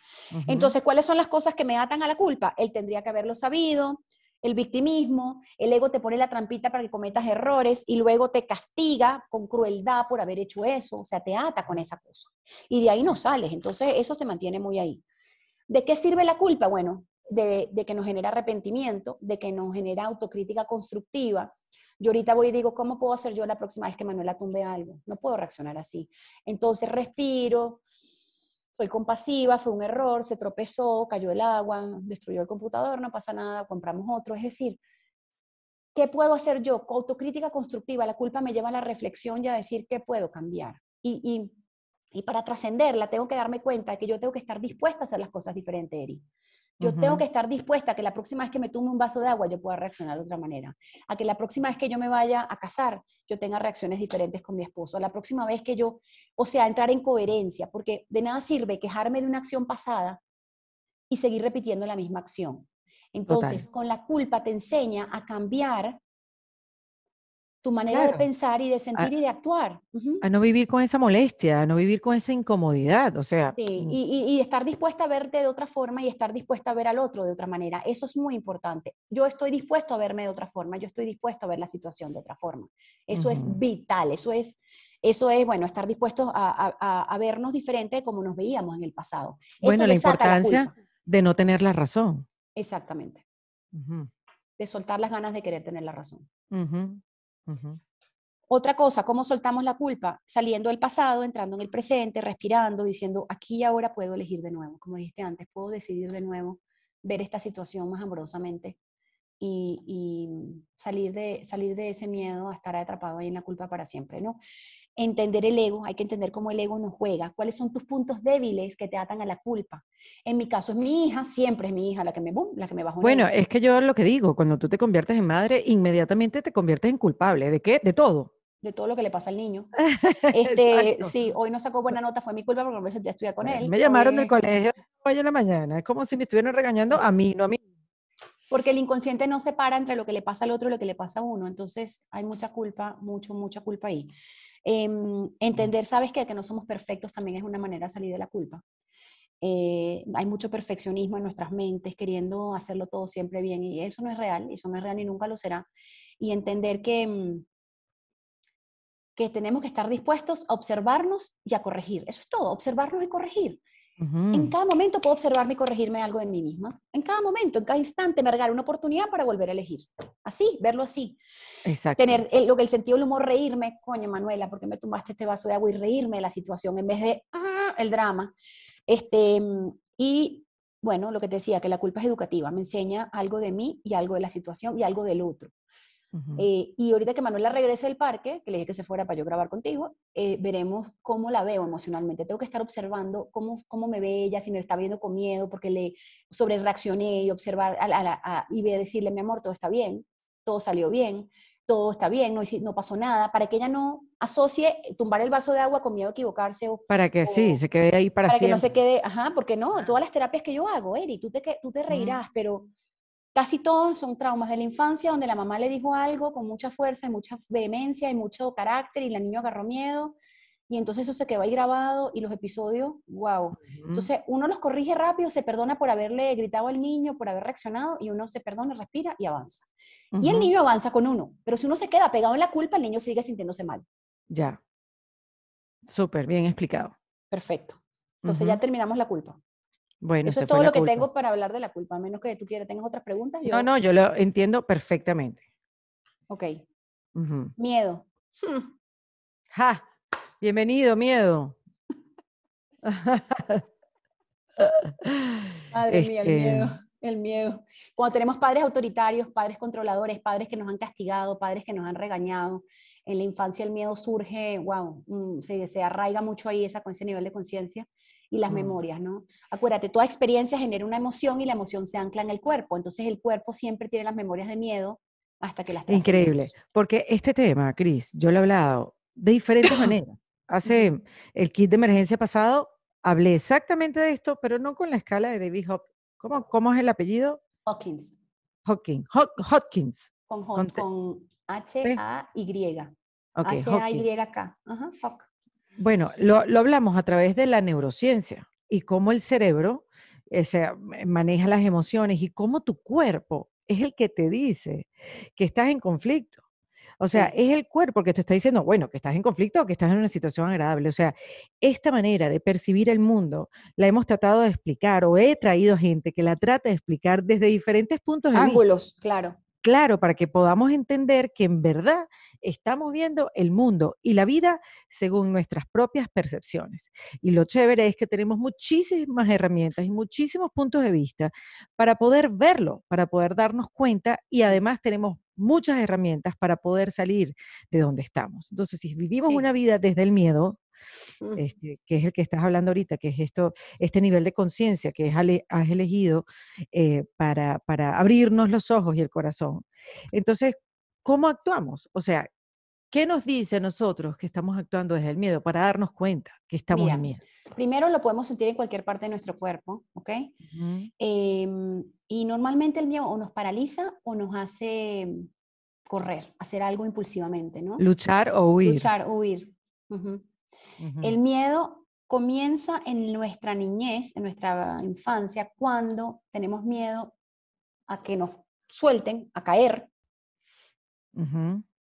Entonces, ¿cuáles son las cosas que me atan a la culpa? Él tendría que haberlo sabido, el victimismo, el ego te pone la trampita para que cometas errores y luego te castiga con crueldad por haber hecho eso, o sea, te ata con esa cosa. Y de ahí no sales, entonces eso se mantiene muy ahí. ¿De qué sirve la culpa? Bueno, de, que nos genera arrepentimiento, de que nos genera autocrítica constructiva. Yo ahorita voy y digo, ¿cómo puedo hacer yo la próxima vez que Manuela tumbe algo? No puedo reaccionar así. Entonces respiro, soy compasiva, fue un error, se tropezó, cayó el agua, destruyó el computador, no pasa nada, compramos otro. Es decir, ¿qué puedo hacer yo? Autocrítica constructiva, la culpa me lleva a la reflexión y a decir qué puedo cambiar. Y, y, y para trascenderla tengo que darme cuenta de que yo tengo que estar dispuesta a hacer las cosas diferentes, Eri. Yo tengo que estar dispuesta a que la próxima vez que me tome un vaso de agua yo pueda reaccionar de otra manera. A que la próxima vez que yo me vaya a casar yo tenga reacciones diferentes con mi esposo. A la próxima vez que yo, o sea, entrar en coherencia, porque de nada sirve quejarme de una acción pasada y seguir repitiendo la misma acción. Entonces, con la culpa te enseña a cambiar tu manera de pensar y de sentir y de actuar.
A no vivir con esa molestia, a no vivir con esa incomodidad, o sea. Sí, mm.
y, estar dispuesta a verte de otra forma y estar dispuesta a ver al otro de otra manera. Eso es muy importante. Yo estoy dispuesto a verme de otra forma, yo estoy dispuesto a ver la situación de otra forma. Eso es vital, eso es, eso es, bueno, estar dispuesto a, vernos diferente de como nos veíamos en el pasado. Bueno, la importancia
de no tener la razón.
Exactamente.
De
soltar las ganas de querer tener la razón. Otra cosa, ¿cómo soltamos la culpa? Saliendo del pasado, entrando en el presente, respirando, diciendo, aquí y ahora puedo elegir de nuevo. Como dijiste antes, puedo decidir de nuevo ver esta situación más amorosamente y, salir, de, salir de ese miedo a estar atrapado ahí en la culpa para siempre, ¿no? entender el ego, hay que entender cómo el ego nos juega, cuáles son tus puntos débiles que te atan a la culpa. En mi caso es mi hija, siempre es mi hija la que me la que me Bueno, es
que yo lo que digo, cuando tú te conviertes en madre, inmediatamente te conviertes en culpable. ¿De qué? De todo.
De todo lo que le pasa al niño. Este, sí, hoy no sacó buena nota, fue mi culpa porque a veces ya estudié con él. Me llamaron del colegio
hoy en la mañana, es como si me estuvieran regañando a mí, no a mí
porque el inconsciente no separa entre lo que le pasa al otro y lo que le pasa a uno. Entonces hay mucha culpa, mucho, mucha culpa ahí. Em, entender, sabes qué? que no somos perfectos también es una manera de salir de la culpa. Eh, hay mucho perfeccionismo en nuestras mentes, queriendo hacerlo todo siempre bien, y eso no es real, eso no es real y nunca lo será. Y entender que, em, que tenemos que estar dispuestos a observarnos y a corregir. Eso es todo, observarnos y corregir.
En cada
momento puedo observarme y corregirme algo en mí misma. En cada momento, en cada instante, me regala una oportunidad para volver a elegir. Así, verlo así. Tener el, lo que el sentido del humor, reírme, coño, Manuela, ¿por qué me tomaste este vaso de agua y reírme de la situación en vez de ah, el drama? Este, y bueno, lo que te decía, que la culpa es educativa, me enseña algo de mí y algo de la situación y algo del otro. Eh, y ahorita que Manuela regrese del parque, que le dije que se fuera para yo grabar contigo, eh, veremos cómo la veo emocionalmente. Tengo que estar observando cómo, cómo me ve ella, si me está viendo con miedo, porque le sobre reaccioné y observar a, a, a, y decirle, mi amor, todo está bien, todo salió bien, todo está bien, no, no pasó nada, para que ella no asocie eh, tumbar el vaso de agua con miedo a equivocarse.
para que sí, se quede ahí para, siempre. Para que no se
quede, ajá, porque no, todas las terapias que yo hago, Eri, tú te, tú te reirás, pero Casi todos son traumas de la infancia donde la mamá le dijo algo con mucha fuerza y mucha vehemencia y mucho carácter y la niña agarró miedo y entonces eso se quedó ahí grabado y los episodios, wow. Entonces uno los corrige rápido, se perdona por haberle gritado al niño, por haber reaccionado y uno se perdona, respira y avanza. Y el niño avanza con uno, pero si uno se queda pegado en la culpa, el niño sigue sintiéndose mal.
Ya. Súper bien explicado.
Perfecto. Entonces ya terminamos la culpa.
Bueno, eso es todo lo que tengo
para hablar de la culpa, a menos que tú quieras, tengas otras preguntas. No, no, yo lo
entiendo perfectamente.
Ok. Miedo. Ja, bienvenido,
miedo. Madre
mía, el este miedo, el miedo. Cuando tenemos padres autoritarios, padres controladores, padres que nos han castigado, padres que nos han regañado, en la infancia el miedo surge, wow, mm, se, arraiga mucho ahí esa, ese nivel de conciencia y las mm. memorias, ¿no? Acuérdate, toda experiencia genera una emoción y la emoción se ancla en el cuerpo, entonces el cuerpo siempre tiene las memorias de miedo hasta que las tenga. Increíble,
porque este tema, Cris, yo lo he hablado de diferentes maneras. Hace el kit de emergencia pasado hablé exactamente de esto, pero no con la escala de David Hopkins. ¿Cómo, es el apellido? Hopkins. Hopkins. Hopkins.
Con, H-A-Y. H-A-Y-K. Ajá,
bueno, lo, hablamos a través de la neurociencia y cómo el cerebro eh, maneja las emociones y cómo tu cuerpo es el que te dice que estás en conflicto. O sea, es el cuerpo que te está diciendo, bueno, que estás en conflicto o que estás en una situación agradable. O sea, esta manera de percibir el mundo la hemos tratado de explicar o he traído gente que la trata de explicar desde diferentes puntos de vista. Ángulos, claro claro para que podamos entender que en verdad estamos viendo el mundo y la vida según nuestras propias percepciones. Y lo chévere es que tenemos muchísimas herramientas y muchísimos puntos de vista para poder verlo, para poder darnos cuenta y además tenemos muchas herramientas para poder salir de donde estamos. Entonces, si vivimos una vida desde el miedo, este, que es el que estás hablando ahorita, que es esto, este nivel de conciencia que has elegido eh, para, para abrirnos los ojos y el corazón. Entonces, ¿cómo actuamos? O sea, ¿Qué nos dice a nosotros que estamos actuando desde el miedo para darnos cuenta que estamos en miedo?
Primero lo podemos sentir en cualquier parte de nuestro cuerpo, ¿ok? Em, y normalmente el miedo o nos paraliza o nos hace mm, correr, hacer algo impulsivamente, ¿no? Luchar o huir. Luchar o huir. El miedo comienza en nuestra niñez, en nuestra infancia, cuando tenemos miedo a que nos suelten, a caer.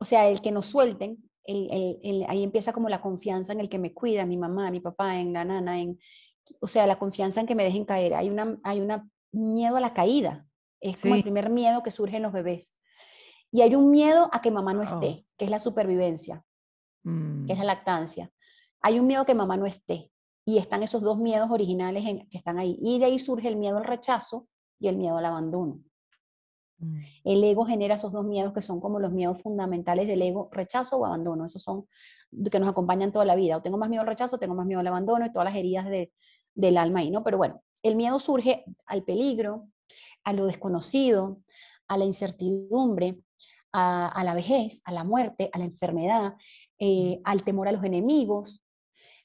O sea, el que nos suelten, ahí empieza como la confianza en el que me cuida, mi mamá, mi papá, en la nana, en, o sea, la confianza en que me dejen caer. Hay un hay una miedo a la caída. Es como el primer miedo que surge en los bebés. Y hay un miedo a que mamá no oh. esté, que es la supervivencia, que es la mm. lactancia hay un miedo que mamá no esté. Y están esos dos miedos originales que están ahí. Y de ahí surge el miedo al rechazo y el miedo al abandono. Mm. El ego genera esos dos miedos que son como los miedos fundamentales del ego, rechazo o abandono. Esos son que nos acompañan toda la vida. O tengo más miedo al rechazo, tengo más miedo al abandono y todas las heridas del alma ahí, ¿no? Pero bueno, el miedo surge al peligro, a lo desconocido, a la incertidumbre, a, la vejez, a la muerte, a la enfermedad, mm. eh, al temor a los enemigos,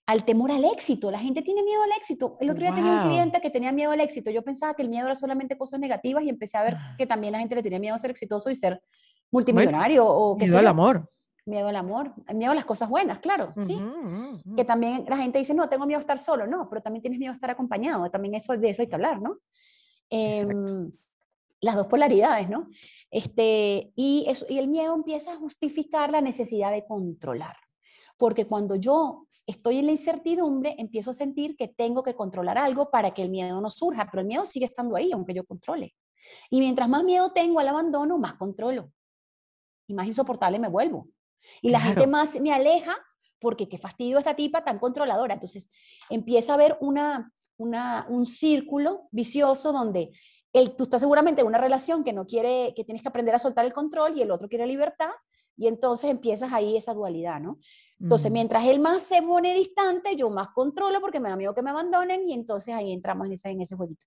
al temor al éxito. La gente tiene miedo al éxito. El otro día tenía un cliente que tenía miedo al éxito. Yo pensaba que el miedo era solamente cosas negativas y empecé a ver ah. que también la gente le tenía miedo a ser exitoso y ser multimillonario. o que miedo al amor. Miedo al amor, miedo a las cosas buenas, claro, sí. Que también la gente dice, no, tengo miedo a estar solo, no, pero también tienes miedo a estar acompañado, también eso, de eso hay que hablar, ¿no? Em, las dos polaridades, ¿no? Este, y, y el miedo empieza a justificar la necesidad de controlar porque cuando yo estoy en la incertidumbre, empiezo a sentir que tengo que controlar algo para que el miedo no surja, pero el miedo sigue estando ahí, aunque yo controle. Y mientras más miedo tengo al abandono, más controlo. Y más insoportable me vuelvo. Y la gente más me aleja porque qué fastidio esta tipa tan controladora. Entonces empieza a haber una, un círculo vicioso donde tú estás seguramente en una relación que no quiere, que tienes que aprender a soltar el control y el otro quiere libertad y entonces empiezas ahí esa dualidad, ¿no? Entonces, mm. mientras él más se pone distante, yo más controlo porque me da miedo que me abandonen y entonces ahí entramos en ese, en ese jueguito.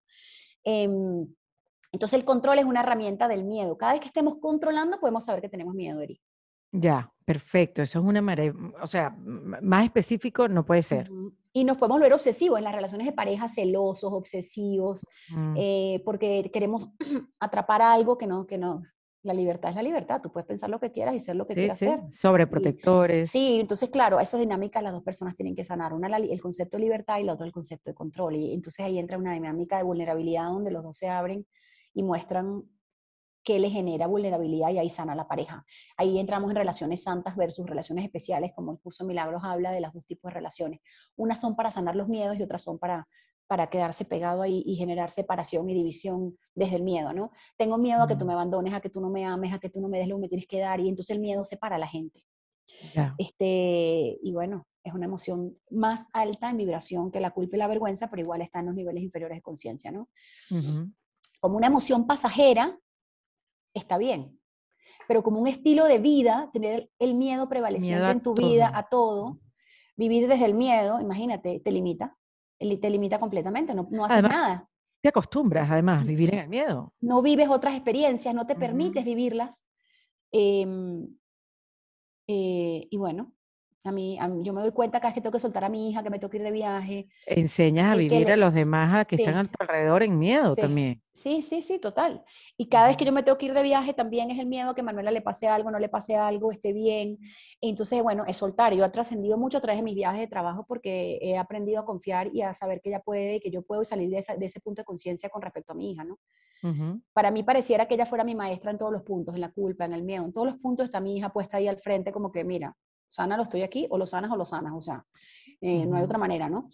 Em, entonces, el control es una herramienta del miedo. Cada vez que estemos controlando, podemos saber que tenemos miedo, ir.
Ya, perfecto. Eso es una manera, O sea, más específico no puede ser.
Y nos podemos volver obsesivos en las relaciones de pareja, celosos, obsesivos, mm. eh, porque queremos atrapar algo que no, que no, la libertad es la libertad, tú puedes pensar lo que quieras y hacer lo que quieras sí. protectores
Sobreprotectores.
Sí, entonces, claro, esas dinámicas las dos personas tienen que sanar, una el concepto de libertad y la otra el concepto de control. Y entonces ahí entra una dinámica de vulnerabilidad donde los dos se abren y muestran qué le genera vulnerabilidad y ahí sana la pareja. Ahí entramos en relaciones santas versus relaciones especiales, como el curso Milagros habla de los dos tipos de relaciones. Unas son para sanar los miedos y otras son para para quedarse pegado ahí y generar separación y división desde el miedo, ¿no? Tengo miedo a que tú me abandones, a que tú no me ames, a que tú no me des lo que me tienes que dar, y entonces el miedo separa a la gente. Este, y bueno, es una emoción más alta en vibración que la culpa y la vergüenza, pero igual está en los niveles inferiores de conciencia, ¿no? Como una emoción pasajera, está bien, pero como un estilo de vida, tener el miedo prevaleciente en tu vida, a todo, vivir desde el miedo, imagínate, te limita te limita completamente, no, hace nada.
Te acostumbras
además a vivir en el miedo. No vives otras experiencias, no te permites vivirlas. Em, eh, y bueno, a mí, yo me doy cuenta cada vez que tengo que soltar a mi hija, que me tengo que ir de viaje. Enseñas a eh, vivir a los
demás a que están a tu alrededor en miedo también.
Sí, sí, sí, total. Y cada vez que yo me tengo que ir de viaje también es el miedo a que Manuela le pase algo, no le pase algo, esté bien. Entonces, bueno, es soltar. Yo he trascendido mucho a través de mis viajes de trabajo porque he aprendido a confiar y a saber que ella puede, que yo puedo salir de, ese punto de conciencia con respecto a mi hija, ¿no? Para mí pareciera que ella fuera mi maestra en todos los puntos, en la culpa, en el miedo, en todos los puntos está mi hija puesta ahí al frente como que, mira, Sana lo estoy aquí, o lo sanas o lo sanas, o sea, eh, no hay otra manera, ¿no?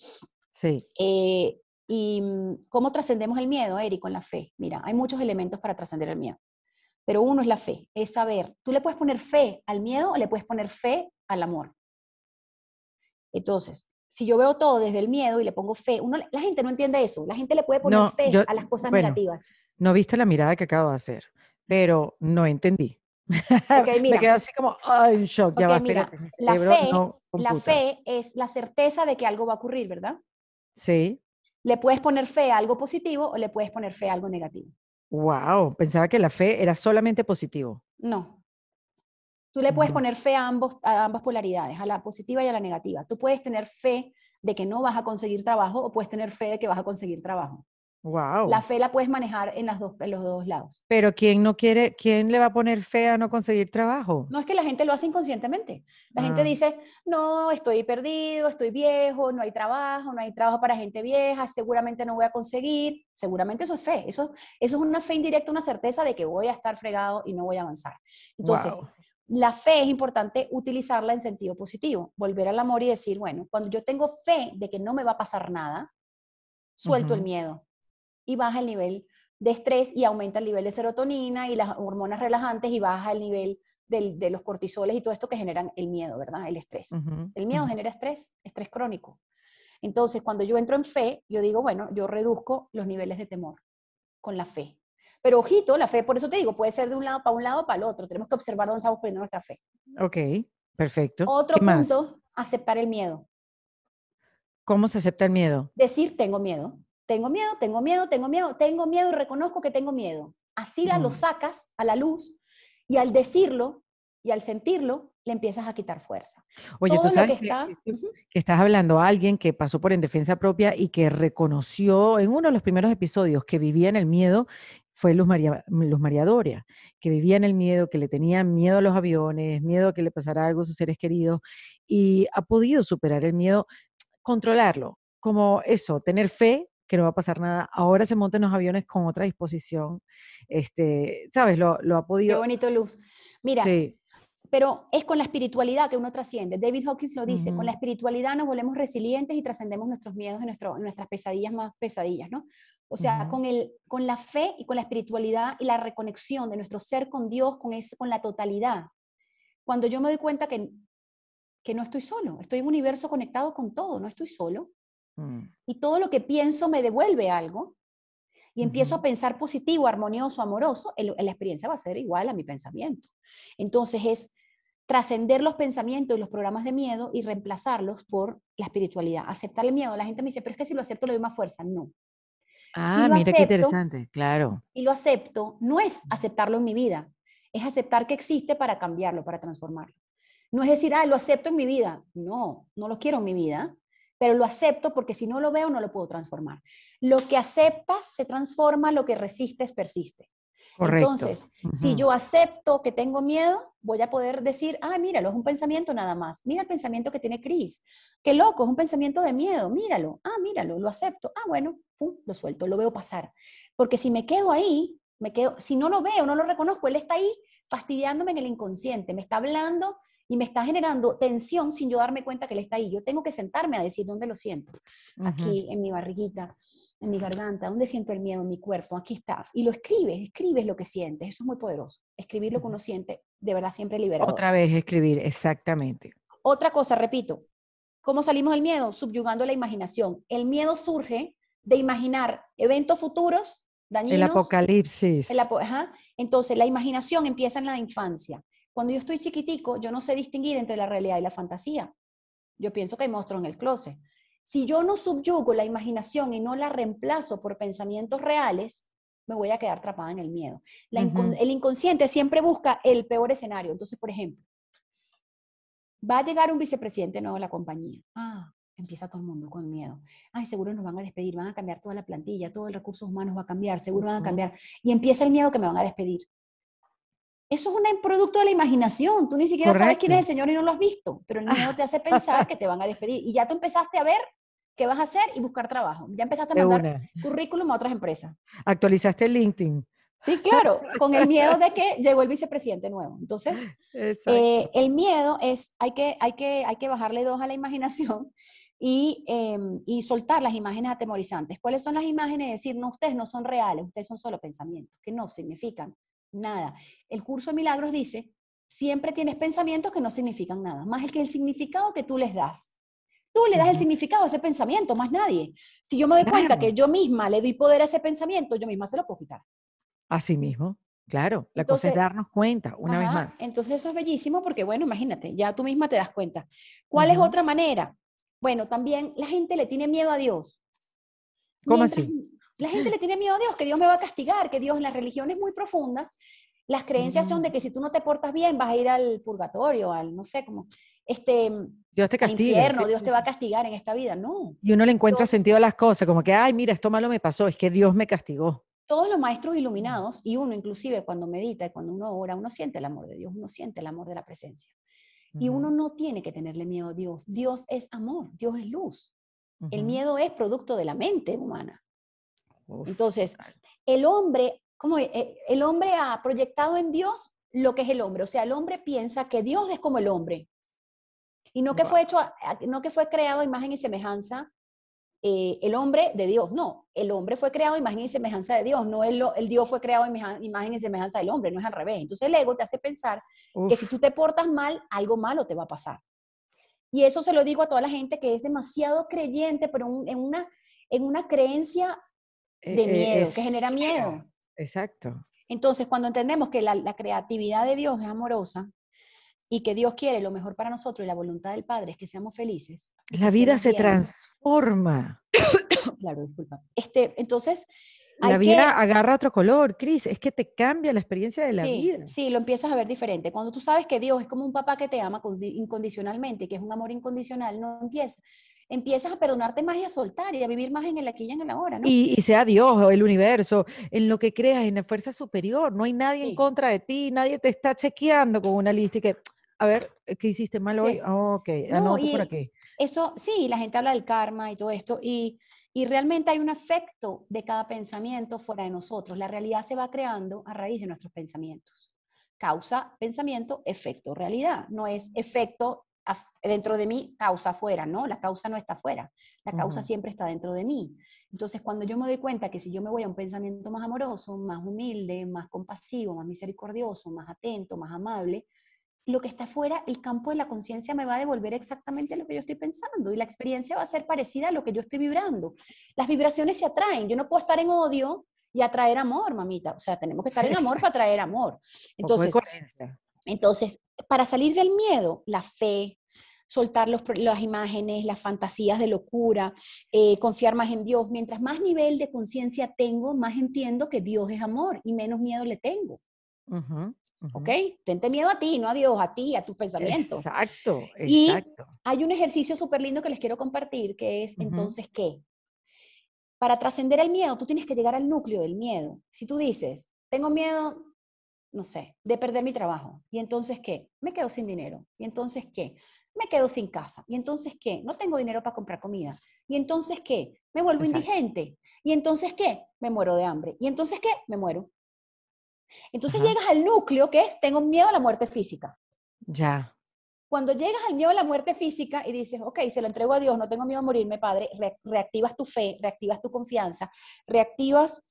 Sí. Eh, ¿Y mm, cómo trascendemos el miedo, Eric, con la fe? Mira, hay muchos elementos para trascender el miedo, pero uno es la fe, es saber, tú le puedes poner fe al miedo o le puedes poner fe al amor. Entonces, si yo veo todo desde el miedo y le pongo fe, uno, la gente no entiende eso, la gente le puede poner fe a las cosas negativas.
No visto la mirada que acabo de hacer, pero no entendí. Okay,
mira. Me así
como shock. la, fe,
es la certeza de que algo va a ocurrir, ¿verdad? Sí. Le puedes poner fe a algo positivo o le puedes poner fe a algo negativo.
Wow, pensaba que la fe era solamente positivo.
No. Tú le puedes poner fe a, ambos, a ambas polaridades, a la positiva y a la negativa. Tú puedes tener fe de que no vas a conseguir trabajo o puedes tener fe de que vas a conseguir trabajo.
La fe
la puedes manejar en, los dos lados.
Pero ¿quién no quiere, quién le va a poner fe a no conseguir trabajo? No
es que la gente lo hace inconscientemente. La gente ah. dice, no, estoy perdido, estoy viejo, no hay trabajo, no hay trabajo para gente vieja, seguramente no voy a conseguir. Seguramente eso es fe, eso, es una fe indirecta, una certeza de que voy a estar fregado y no voy a avanzar. Entonces, la fe es importante utilizarla en sentido positivo, volver al amor y decir, bueno, cuando yo tengo fe de que no me va a pasar nada, suelto el miedo, y baja el nivel de estrés y aumenta el nivel de serotonina y las hormonas relajantes y baja el nivel de los cortisoles y todo esto que generan el miedo, ¿verdad? El estrés. El miedo genera estrés, estrés crónico. Entonces, cuando yo entro en fe, yo digo, bueno, yo reduzco los niveles de temor con la fe. Pero ojito, la fe, por eso te digo, puede ser de un lado para un lado para el otro. Tenemos que observar dónde estamos poniendo nuestra fe.
Ok, perfecto. Otro punto,
aceptar el miedo.
¿Cómo se acepta el miedo?
Decir tengo miedo tengo miedo, tengo miedo, tengo miedo, tengo miedo y reconozco que tengo miedo. Así lo sacas a la luz y al decirlo y al sentirlo, le empiezas a quitar fuerza. Oye, tú sabes que,
estás hablando a alguien que pasó por en defensa propia y que reconoció en uno de los primeros episodios que vivía en el miedo, fue Luz María, Luz María Doria, que vivía en el miedo, que le tenía miedo a los aviones, miedo a que le pasara algo a sus seres queridos, y ha podido superar el miedo, controlarlo, como eso, tener fe que no va a pasar nada. Ahora se monten los aviones con otra disposición. Este, ¿Sabes? Lo, ha podido. Qué bonito,
Luz. Mira. Sí. Pero es con la espiritualidad que uno trasciende. David Hawkins lo dice, con la espiritualidad nos volvemos resilientes y trascendemos nuestros miedos y nuestro, nuestras pesadillas más pesadillas, ¿no? O sea, con, el, con la fe y con la espiritualidad y la reconexión de nuestro ser con Dios, con, es, con la totalidad. Cuando yo me doy cuenta que, que no estoy solo, estoy en un universo conectado con todo, no estoy solo, Mm. Y todo lo que pienso me devuelve algo y empiezo a pensar positivo, armonioso, amoroso, la experiencia va a ser igual a mi pensamiento. Entonces es trascender los pensamientos y los programas de miedo y reemplazarlos por la espiritualidad. Aceptar el miedo. La gente me dice, pero es que si lo acepto le doy más fuerza. No. Ah, mira qué interesante, claro. Y lo acepto, no es mm. aceptarlo en mi vida, es aceptar que existe para cambiarlo, para transformarlo. No es decir, ah, lo acepto en mi vida. No, no lo quiero en mi vida pero lo acepto porque si no lo veo no lo puedo transformar. Lo que aceptas se transforma, lo que resistes persiste. Entonces, si yo acepto que tengo miedo, voy a poder decir, ah, míralo, es un pensamiento nada más. Mira el pensamiento que tiene Cris. Qué loco, es un pensamiento de miedo. Míralo. Ah, míralo, lo acepto. Ah, bueno, lo suelto, lo veo pasar. Porque si me quedo ahí, me quedo, si no lo veo, no lo reconozco, él está ahí fastidiándome en el inconsciente, me está hablando y me está generando tensión sin yo darme cuenta que él está ahí. Yo tengo que sentarme a decir dónde lo siento, aquí en mi barriguita, en mi garganta, dónde siento el miedo en mi cuerpo, aquí está. Y lo escribes, escribes lo que sientes, eso es muy poderoso. Escribir lo que uno siente, de verdad, siempre libera. Otra
vez escribir, exactamente.
Otra cosa, repito, ¿cómo salimos del miedo? Subyugando la imaginación. El miedo surge de imaginar eventos futuros dañinos. El apocalipsis. Entonces, la imaginación empieza en la infancia. Cuando yo estoy chiquitico, yo no sé distinguir entre la realidad y la fantasía. Yo pienso que hay monstruos en el closet. Si yo no subyugo la imaginación y no la reemplazo por pensamientos reales, me voy a quedar atrapada en el miedo. el inconsciente siempre busca el peor escenario. Entonces, por ejemplo, va a llegar un vicepresidente nuevo a la compañía. Ah, empieza todo el mundo con miedo. Ay, seguro nos van a despedir, van a cambiar toda la plantilla, todo el recursos humanos va a cambiar, seguro van a cambiar. Y empieza el miedo que me van a despedir. Eso es un producto de la imaginación. Tú ni siquiera sabes quién es el señor y no lo has visto, pero el miedo te hace pensar que te van a despedir. Y ya tú empezaste a ver qué vas a hacer y buscar trabajo. Ya empezaste a mandar currículum a otras empresas.
Actualizaste el LinkedIn.
Sí, claro, con el miedo de que llegó el vicepresidente nuevo. Entonces, eh, el miedo es, hay que, hay, que, hay que bajarle dos a la imaginación y, em, y, soltar las imágenes atemorizantes. ¿Cuáles son las imágenes? Decir, no, ustedes no son reales, ustedes son solo pensamientos, que no significan nada. El curso de milagros dice, siempre tienes pensamientos que no significan nada, más el que el significado que tú les das. Tú le das el significado a ese pensamiento, más nadie. Si yo me doy cuenta que yo misma le doy poder a ese pensamiento, yo misma se lo puedo quitar.
Así mismo, claro. La cosa es darnos cuenta, una vez más.
Entonces eso es bellísimo porque, bueno, imagínate, ya tú misma te das cuenta. ¿Cuál es otra manera? Bueno, también la gente le tiene miedo a Dios. ¿Cómo así? La gente le tiene miedo a Dios, que Dios me va a castigar, que Dios en las religiones muy profundas, las creencias son de que si tú no te portas bien vas a ir al purgatorio, al no sé cómo, este Dios te castiga, infierno, Dios te va a castigar en esta vida, no.
Y uno le encuentra sentido a las cosas, como que, ay, mira, esto malo me pasó, es que Dios me castigó.
Todos los maestros iluminados, y uno inclusive cuando medita y cuando uno ora, uno siente el amor de Dios, uno siente el amor de la presencia. Y uno no tiene que tenerle miedo a Dios. Dios es amor, Dios es luz. El miedo es producto de la mente humana. Entonces, el hombre, como eh, el hombre ha proyectado en Dios lo que es el hombre, o sea, el hombre piensa que Dios es como el hombre y no que fue hecho, no que fue creado a imagen y semejanza eh, el hombre de Dios, no, el hombre fue creado a imagen y semejanza de Dios, no el, Dios fue creado a imagen y semejanza del hombre, no es al revés. Entonces el ego te hace pensar que si tú te portas mal, algo malo te va a pasar. Y eso se lo digo a toda la gente que es demasiado creyente, pero en, una, en una creencia
eh, de eh, miedo, que genera
miedo.
Exacto.
Entonces, cuando entendemos que la, creatividad de Dios es amorosa y que Dios quiere lo mejor para nosotros y la voluntad del Padre es que seamos felices.
La vida se transforma. claro, disculpa.
Este, entonces... La vida agarra
otro color, Cris, es que te cambia la experiencia de la vida.
Sí, lo empiezas a ver diferente. Cuando tú sabes que Dios es como un papá que te ama incondicionalmente, que es un amor incondicional, no empieza, empiezas a perdonarte más y a soltar y a vivir más en el aquí y en el ahora, ¿no? Y,
sea Dios o el universo, en lo que creas, en la fuerza superior, no hay nadie en contra de ti, nadie te está chequeando con una lista y que, a ver, eh, ¿qué hiciste mal hoy? Ah, ok, no, por aquí.
Eso, sí, la gente habla del karma y todo esto, y, y realmente hay un efecto de cada pensamiento fuera de nosotros. La realidad se va creando a raíz de nuestros pensamientos. Causa, pensamiento, efecto, realidad. No es efecto dentro de mí, causa afuera, ¿no? La causa no está afuera, la causa siempre está dentro de mí. Entonces, cuando yo me doy cuenta que si yo me voy a un pensamiento más amoroso, más humilde, más compasivo, más misericordioso, más atento, más amable, lo que está afuera, el campo de la conciencia me va a devolver exactamente lo que yo estoy pensando y la experiencia va a ser parecida a lo que yo estoy vibrando. Las vibraciones se atraen, yo no puedo estar en odio y atraer amor, mamita, o sea, tenemos que estar en amor para atraer amor. Entonces, entonces, para salir del miedo, la fe, soltar las imágenes, las fantasías de locura, eh, confiar más en Dios. Mientras más nivel de conciencia tengo, más entiendo que Dios es amor y menos miedo le tengo. ¿Ok? Tente miedo a ti, no a Dios, a ti, a tus pensamientos. Exacto, exacto. Y hay un ejercicio súper lindo que les quiero compartir, que es entonces qué. Para trascender el miedo, tú tienes que llegar al núcleo del miedo. Si tú dices, tengo miedo no sé, de perder mi trabajo. ¿Y entonces qué? Me quedo sin dinero. ¿Y entonces qué? Me quedo sin casa. ¿Y entonces qué? No tengo dinero para comprar comida. ¿Y entonces qué? Me vuelvo indigente. ¿Y entonces qué? Me muero de hambre. ¿Y entonces qué? Me muero. Entonces llegas al núcleo que es, tengo miedo a la muerte física. Ya. Cuando llegas al miedo a la muerte física y dices, ok, se lo entrego a Dios, no tengo miedo a morirme, Padre, reactivas tu fe, reactivas tu confianza, reactivas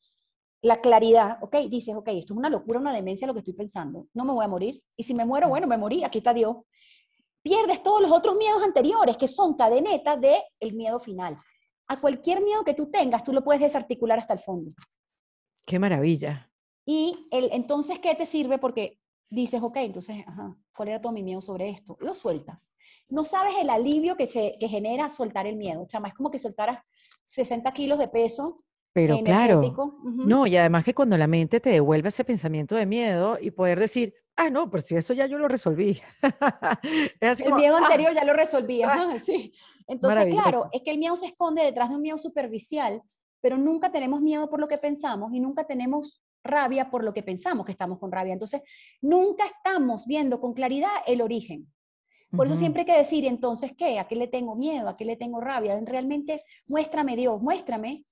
la claridad, ok, dices, ok, esto es una locura, una demencia lo que estoy pensando, no me voy a morir, y si me muero, bueno, me morí, aquí está Dios. Pierdes todos los otros miedos anteriores, que son cadenetas del el miedo final. A cualquier miedo que tú tengas, tú lo puedes desarticular hasta el fondo. Qué maravilla. Y el, entonces, ¿qué te sirve? Porque dices, ok, entonces, ajá, ¿cuál era todo mi miedo sobre esto? Lo sueltas. No sabes el alivio que, se, que genera soltar el miedo, chama. Es como que soltaras 60 kilos de peso pero claro, no, y
además que cuando la mente te devuelve ese pensamiento de miedo y poder decir, ah, no, por pues si eso ya yo lo resolví.
el miedo ¡ah! anterior ya lo resolví, Entonces, claro, es que el miedo se esconde detrás de un miedo superficial, pero nunca tenemos miedo por lo que pensamos y nunca tenemos rabia por lo que pensamos que estamos con rabia. Entonces, nunca estamos viendo con claridad el origen. Por eso siempre hay que decir, entonces, ¿qué? ¿A qué le tengo miedo? ¿A qué le tengo rabia? Realmente, muéstrame Dios, muéstrame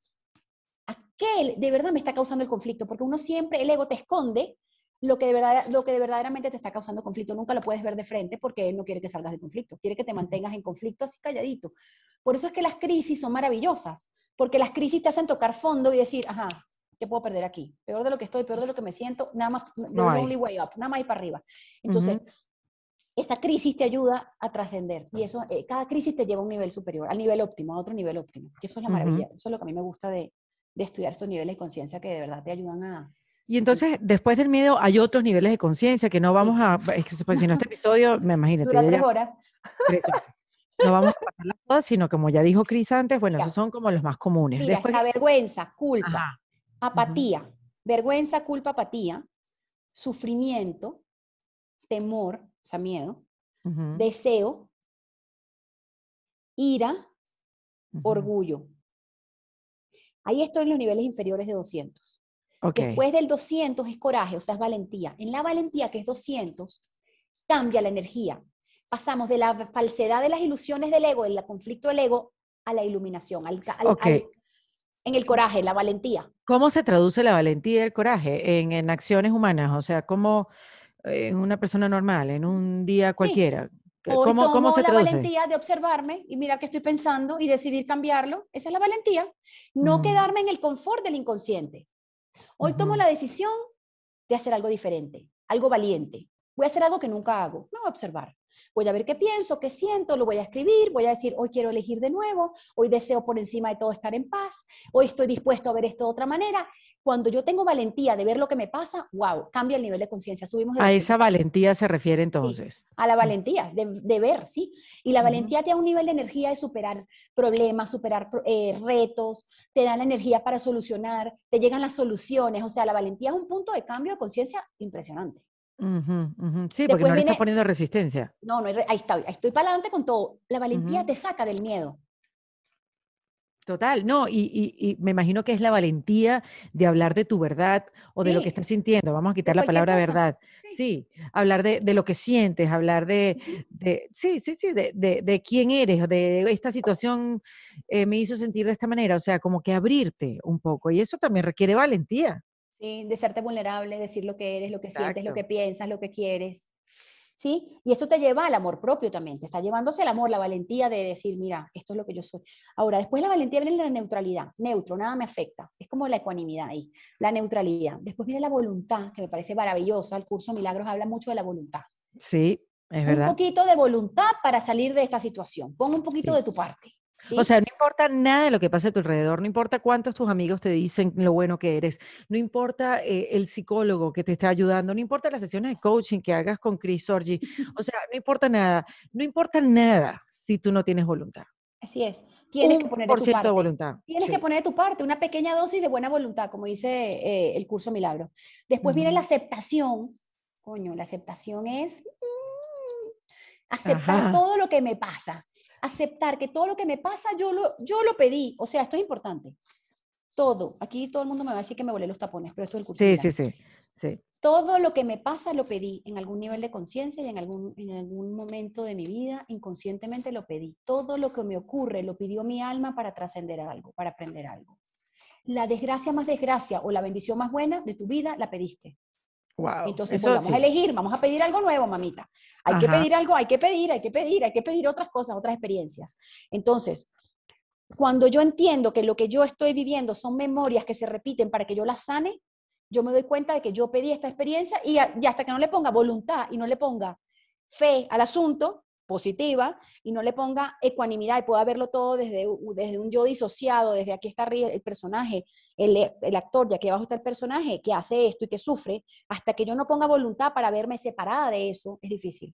¿A de verdad me está causando el conflicto? Porque uno siempre, el ego te esconde lo que, de verdad, lo que de verdaderamente te está causando conflicto. Nunca lo puedes ver de frente porque él no quiere que salgas del conflicto, quiere que te mantengas en conflicto así calladito. Por eso es que las crisis son maravillosas, porque las crisis te hacen tocar fondo y decir, ajá, ¿qué puedo perder aquí? Peor de lo que estoy, peor de lo que me siento, nada más, no only way up, nada más ir para arriba. Entonces, esa crisis te ayuda a trascender y ah. eso, eh, cada crisis te lleva a un nivel superior, al nivel óptimo, a otro nivel óptimo. Y eso es la maravilla, eso es lo que a mí me gusta de, de estudiar estos niveles de conciencia que de verdad te ayudan a...
Y entonces, después del miedo, hay otros niveles de conciencia que no vamos a... Pues, si no este episodio, me imagino... Dura tres horas. No vamos a pasarla toda, sino como ya dijo Cris antes, bueno, esos son como los más comunes. después...
vergüenza, culpa, apatía, vergüenza, culpa, apatía, sufrimiento, temor, o sea, miedo, deseo, ira, orgullo. Ahí estoy en los niveles inferiores de 200. Después del 200 es coraje, o sea, es valentía. En la valentía, que es 200, cambia la energía. Pasamos de la falsedad de las ilusiones del ego, del conflicto del ego, a la iluminación, al, en el coraje, la valentía.
¿Cómo se traduce la valentía y el coraje en, acciones humanas? O sea, como en una persona normal, en un día cualquiera? Hoy tomo la valentía
de observarme y mirar qué estoy pensando y decidir cambiarlo. Esa es la valentía. No mm. quedarme en el confort del inconsciente. Hoy tomo la decisión de hacer algo diferente, algo valiente. Voy a hacer algo que nunca hago. Me voy a observar. Voy a ver qué pienso, qué siento, lo voy a escribir, voy a decir, hoy quiero elegir de nuevo, hoy deseo por encima de todo estar en paz, hoy estoy dispuesto a ver esto de otra manera. Cuando yo tengo valentía de ver lo que me pasa, wow, cambia el nivel de conciencia, subimos. De a
esa valentía se refiere entonces.
a la mm. valentía de, ver, sí. Y la valentía te da un nivel de energía de superar problemas, superar eh, retos, te da la energía para solucionar, te llegan las soluciones, o sea, la valentía es un punto de cambio de conciencia impresionante. Sí, porque no le estás poniendo
resistencia.
No, no, ahí estoy para adelante con todo. La valentía te saca del miedo.
Total, no, y, me imagino que es la valentía de hablar de tu verdad o de lo que estás sintiendo. Vamos a quitar la palabra verdad. Sí. hablar de, lo que sientes, hablar de, sí, sí, sí, de, quién eres, de esta situación eh, me hizo sentir de esta manera. O sea, como que abrirte un poco. Y eso también requiere valentía.
De serte vulnerable, decir lo que eres, lo que sientes, lo que piensas, lo que quieres. ¿Sí? Y eso te lleva al amor propio también, te está llevándose el amor, la valentía de decir, mira, esto es lo que yo soy. Ahora, después la valentía viene la neutralidad, neutro, nada me afecta, es como la ecuanimidad ahí, la neutralidad. Después viene la voluntad, que me parece maravillosa, el curso Milagros habla mucho de la voluntad.
Sí, es verdad. Un
poquito de voluntad para salir de esta situación, pon un poquito de tu parte. O sea, no
importa nada de lo que pase a tu alrededor, no importa cuántos tus amigos te dicen lo bueno que eres, no importa eh, el psicólogo que te está ayudando, no importa las sesiones de coaching que hagas con Chris Sorgi, o sea, no importa nada, no importa nada si tú no tienes voluntad.
Así es, tienes que poner por ciento de
voluntad. Tienes que poner
de tu parte una pequeña dosis de buena voluntad, como dice eh, el curso Milagro. Después viene la aceptación. Coño, la aceptación es mm, aceptar todo lo que me pasa aceptar que todo lo que me pasa yo lo, yo lo pedí. O sea, esto es importante. Todo. Aquí todo el mundo me va a decir que me volé los tapones, pero eso es el curso. Sí, sí,
sí, sí,
Todo lo que me pasa lo pedí en algún nivel de conciencia y en algún, en algún momento de mi vida inconscientemente lo pedí. Todo lo que me ocurre lo pidió mi alma para trascender algo, para aprender algo. La desgracia más desgracia o la bendición más buena de tu vida la pediste. Entonces, vamos a elegir, vamos a pedir algo nuevo, mamita. Hay que pedir algo, hay que pedir, hay que pedir, hay que pedir otras cosas, otras experiencias. Entonces, cuando yo entiendo que lo que yo estoy viviendo son memorias que se repiten para que yo las sane, yo me doy cuenta de que yo pedí esta experiencia y, y hasta que no le ponga voluntad y no le ponga fe al asunto, positiva y no le ponga ecuanimidad y pueda verlo todo desde, desde un yo disociado, desde aquí está arriba el personaje, el, actor, ya que abajo está el personaje que hace esto y que sufre, hasta que yo no ponga voluntad para verme separada de eso, es difícil.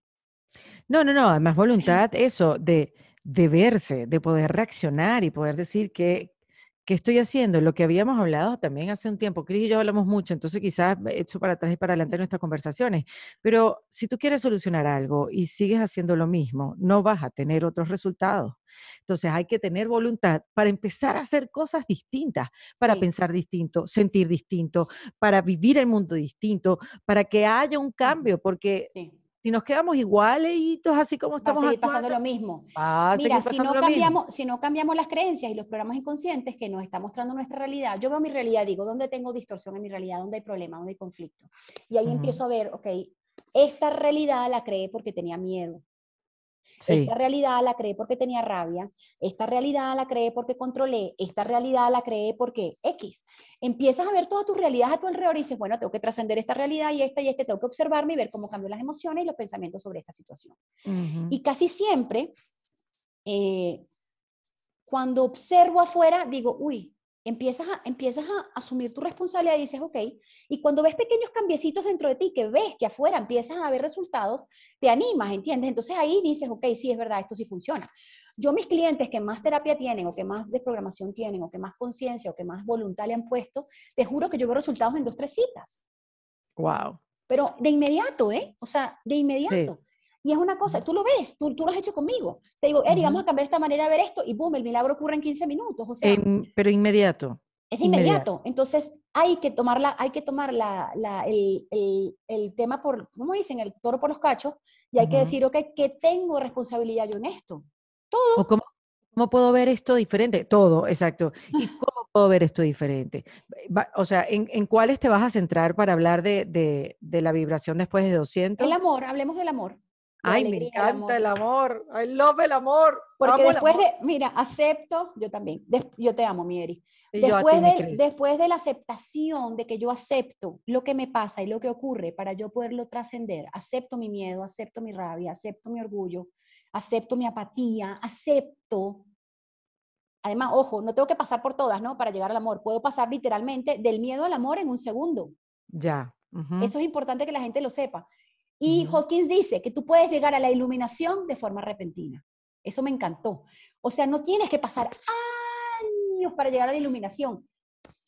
No, no, no, además voluntad, eso, de, de verse, de poder reaccionar y poder decir que, ¿qué estoy haciendo? Lo que habíamos hablado también hace un tiempo, Cris y yo hablamos mucho, entonces quizás hecho para atrás y para adelante nuestras conversaciones, pero si tú quieres solucionar algo y sigues haciendo lo mismo, no vas a tener otros resultados. Entonces hay que tener voluntad para empezar a hacer cosas distintas, para pensar distinto, sentir distinto, para vivir el mundo distinto, para que haya un cambio, porque si nos quedamos igualitos, así como estamos. Va a pasando lo mismo.
Mira, si no, cambiamos, si no cambiamos las creencias y los programas inconscientes que nos está mostrando nuestra realidad, yo veo mi realidad, digo, ¿dónde tengo distorsión en mi realidad? ¿Dónde hay problema? ¿Dónde hay conflicto? Y ahí empiezo a ver, ok, esta realidad la creé porque tenía miedo, esta realidad la creé porque tenía rabia, esta realidad la cree porque controlé, esta realidad la creé porque X. Empiezas a ver todas tus realidades a tu alrededor y dices, bueno, tengo que trascender esta realidad y esta y este, tengo que observarme y ver cómo cambian las emociones y los pensamientos sobre esta situación. Y casi siempre, eh, cuando observo afuera, digo, uy, empiezas a, empiezas a asumir tu responsabilidad y dices, ok, y cuando ves pequeños cambiecitos dentro de ti, que ves que afuera empiezas a ver resultados, te animas, ¿entiendes? Entonces ahí dices, ok, sí, es verdad, esto sí funciona. Yo mis clientes que más terapia tienen o que más desprogramación tienen o que más conciencia o que más voluntad le han puesto, te juro que yo veo resultados en dos, tres citas. Wow. Pero de inmediato, ¿eh? O sea, de inmediato. Y es una cosa, tú lo ves, tú, tú lo has hecho conmigo. Te digo, Eri, a cambiar esta manera de ver esto y boom, el milagro ocurre en 15 minutos. O sea,
pero inmediato.
Es inmediato. Entonces hay que tomar, hay que tomar la, el, el, el, tema por, ¿cómo dicen? El toro por los cachos y hay que decir, ok, ¿qué tengo responsabilidad yo en esto? Todo.
cómo, puedo ver esto diferente? Todo, exacto. ¿Y cómo puedo ver esto diferente? o sea, ¿en, cuáles te vas a centrar para hablar de, de, de la vibración después de 200?
El amor, hablemos del amor. Ay, me encanta el amor. el I love el amor. Porque después de, mira, acepto, yo también, yo te amo, Mieri. Después, de, después de la aceptación de que yo acepto lo que me pasa y lo que ocurre para yo poderlo trascender, acepto mi miedo, acepto mi rabia, acepto mi orgullo, acepto mi apatía, acepto. Además, ojo, no tengo que pasar por todas, ¿no? Para llegar al amor. Puedo pasar literalmente del miedo al amor en un segundo. Ya. Eso es importante que la gente lo sepa. Y Hawkins dice que tú puedes llegar a la iluminación de forma repentina. Eso me encantó. O sea, no tienes que pasar años para llegar a la iluminación.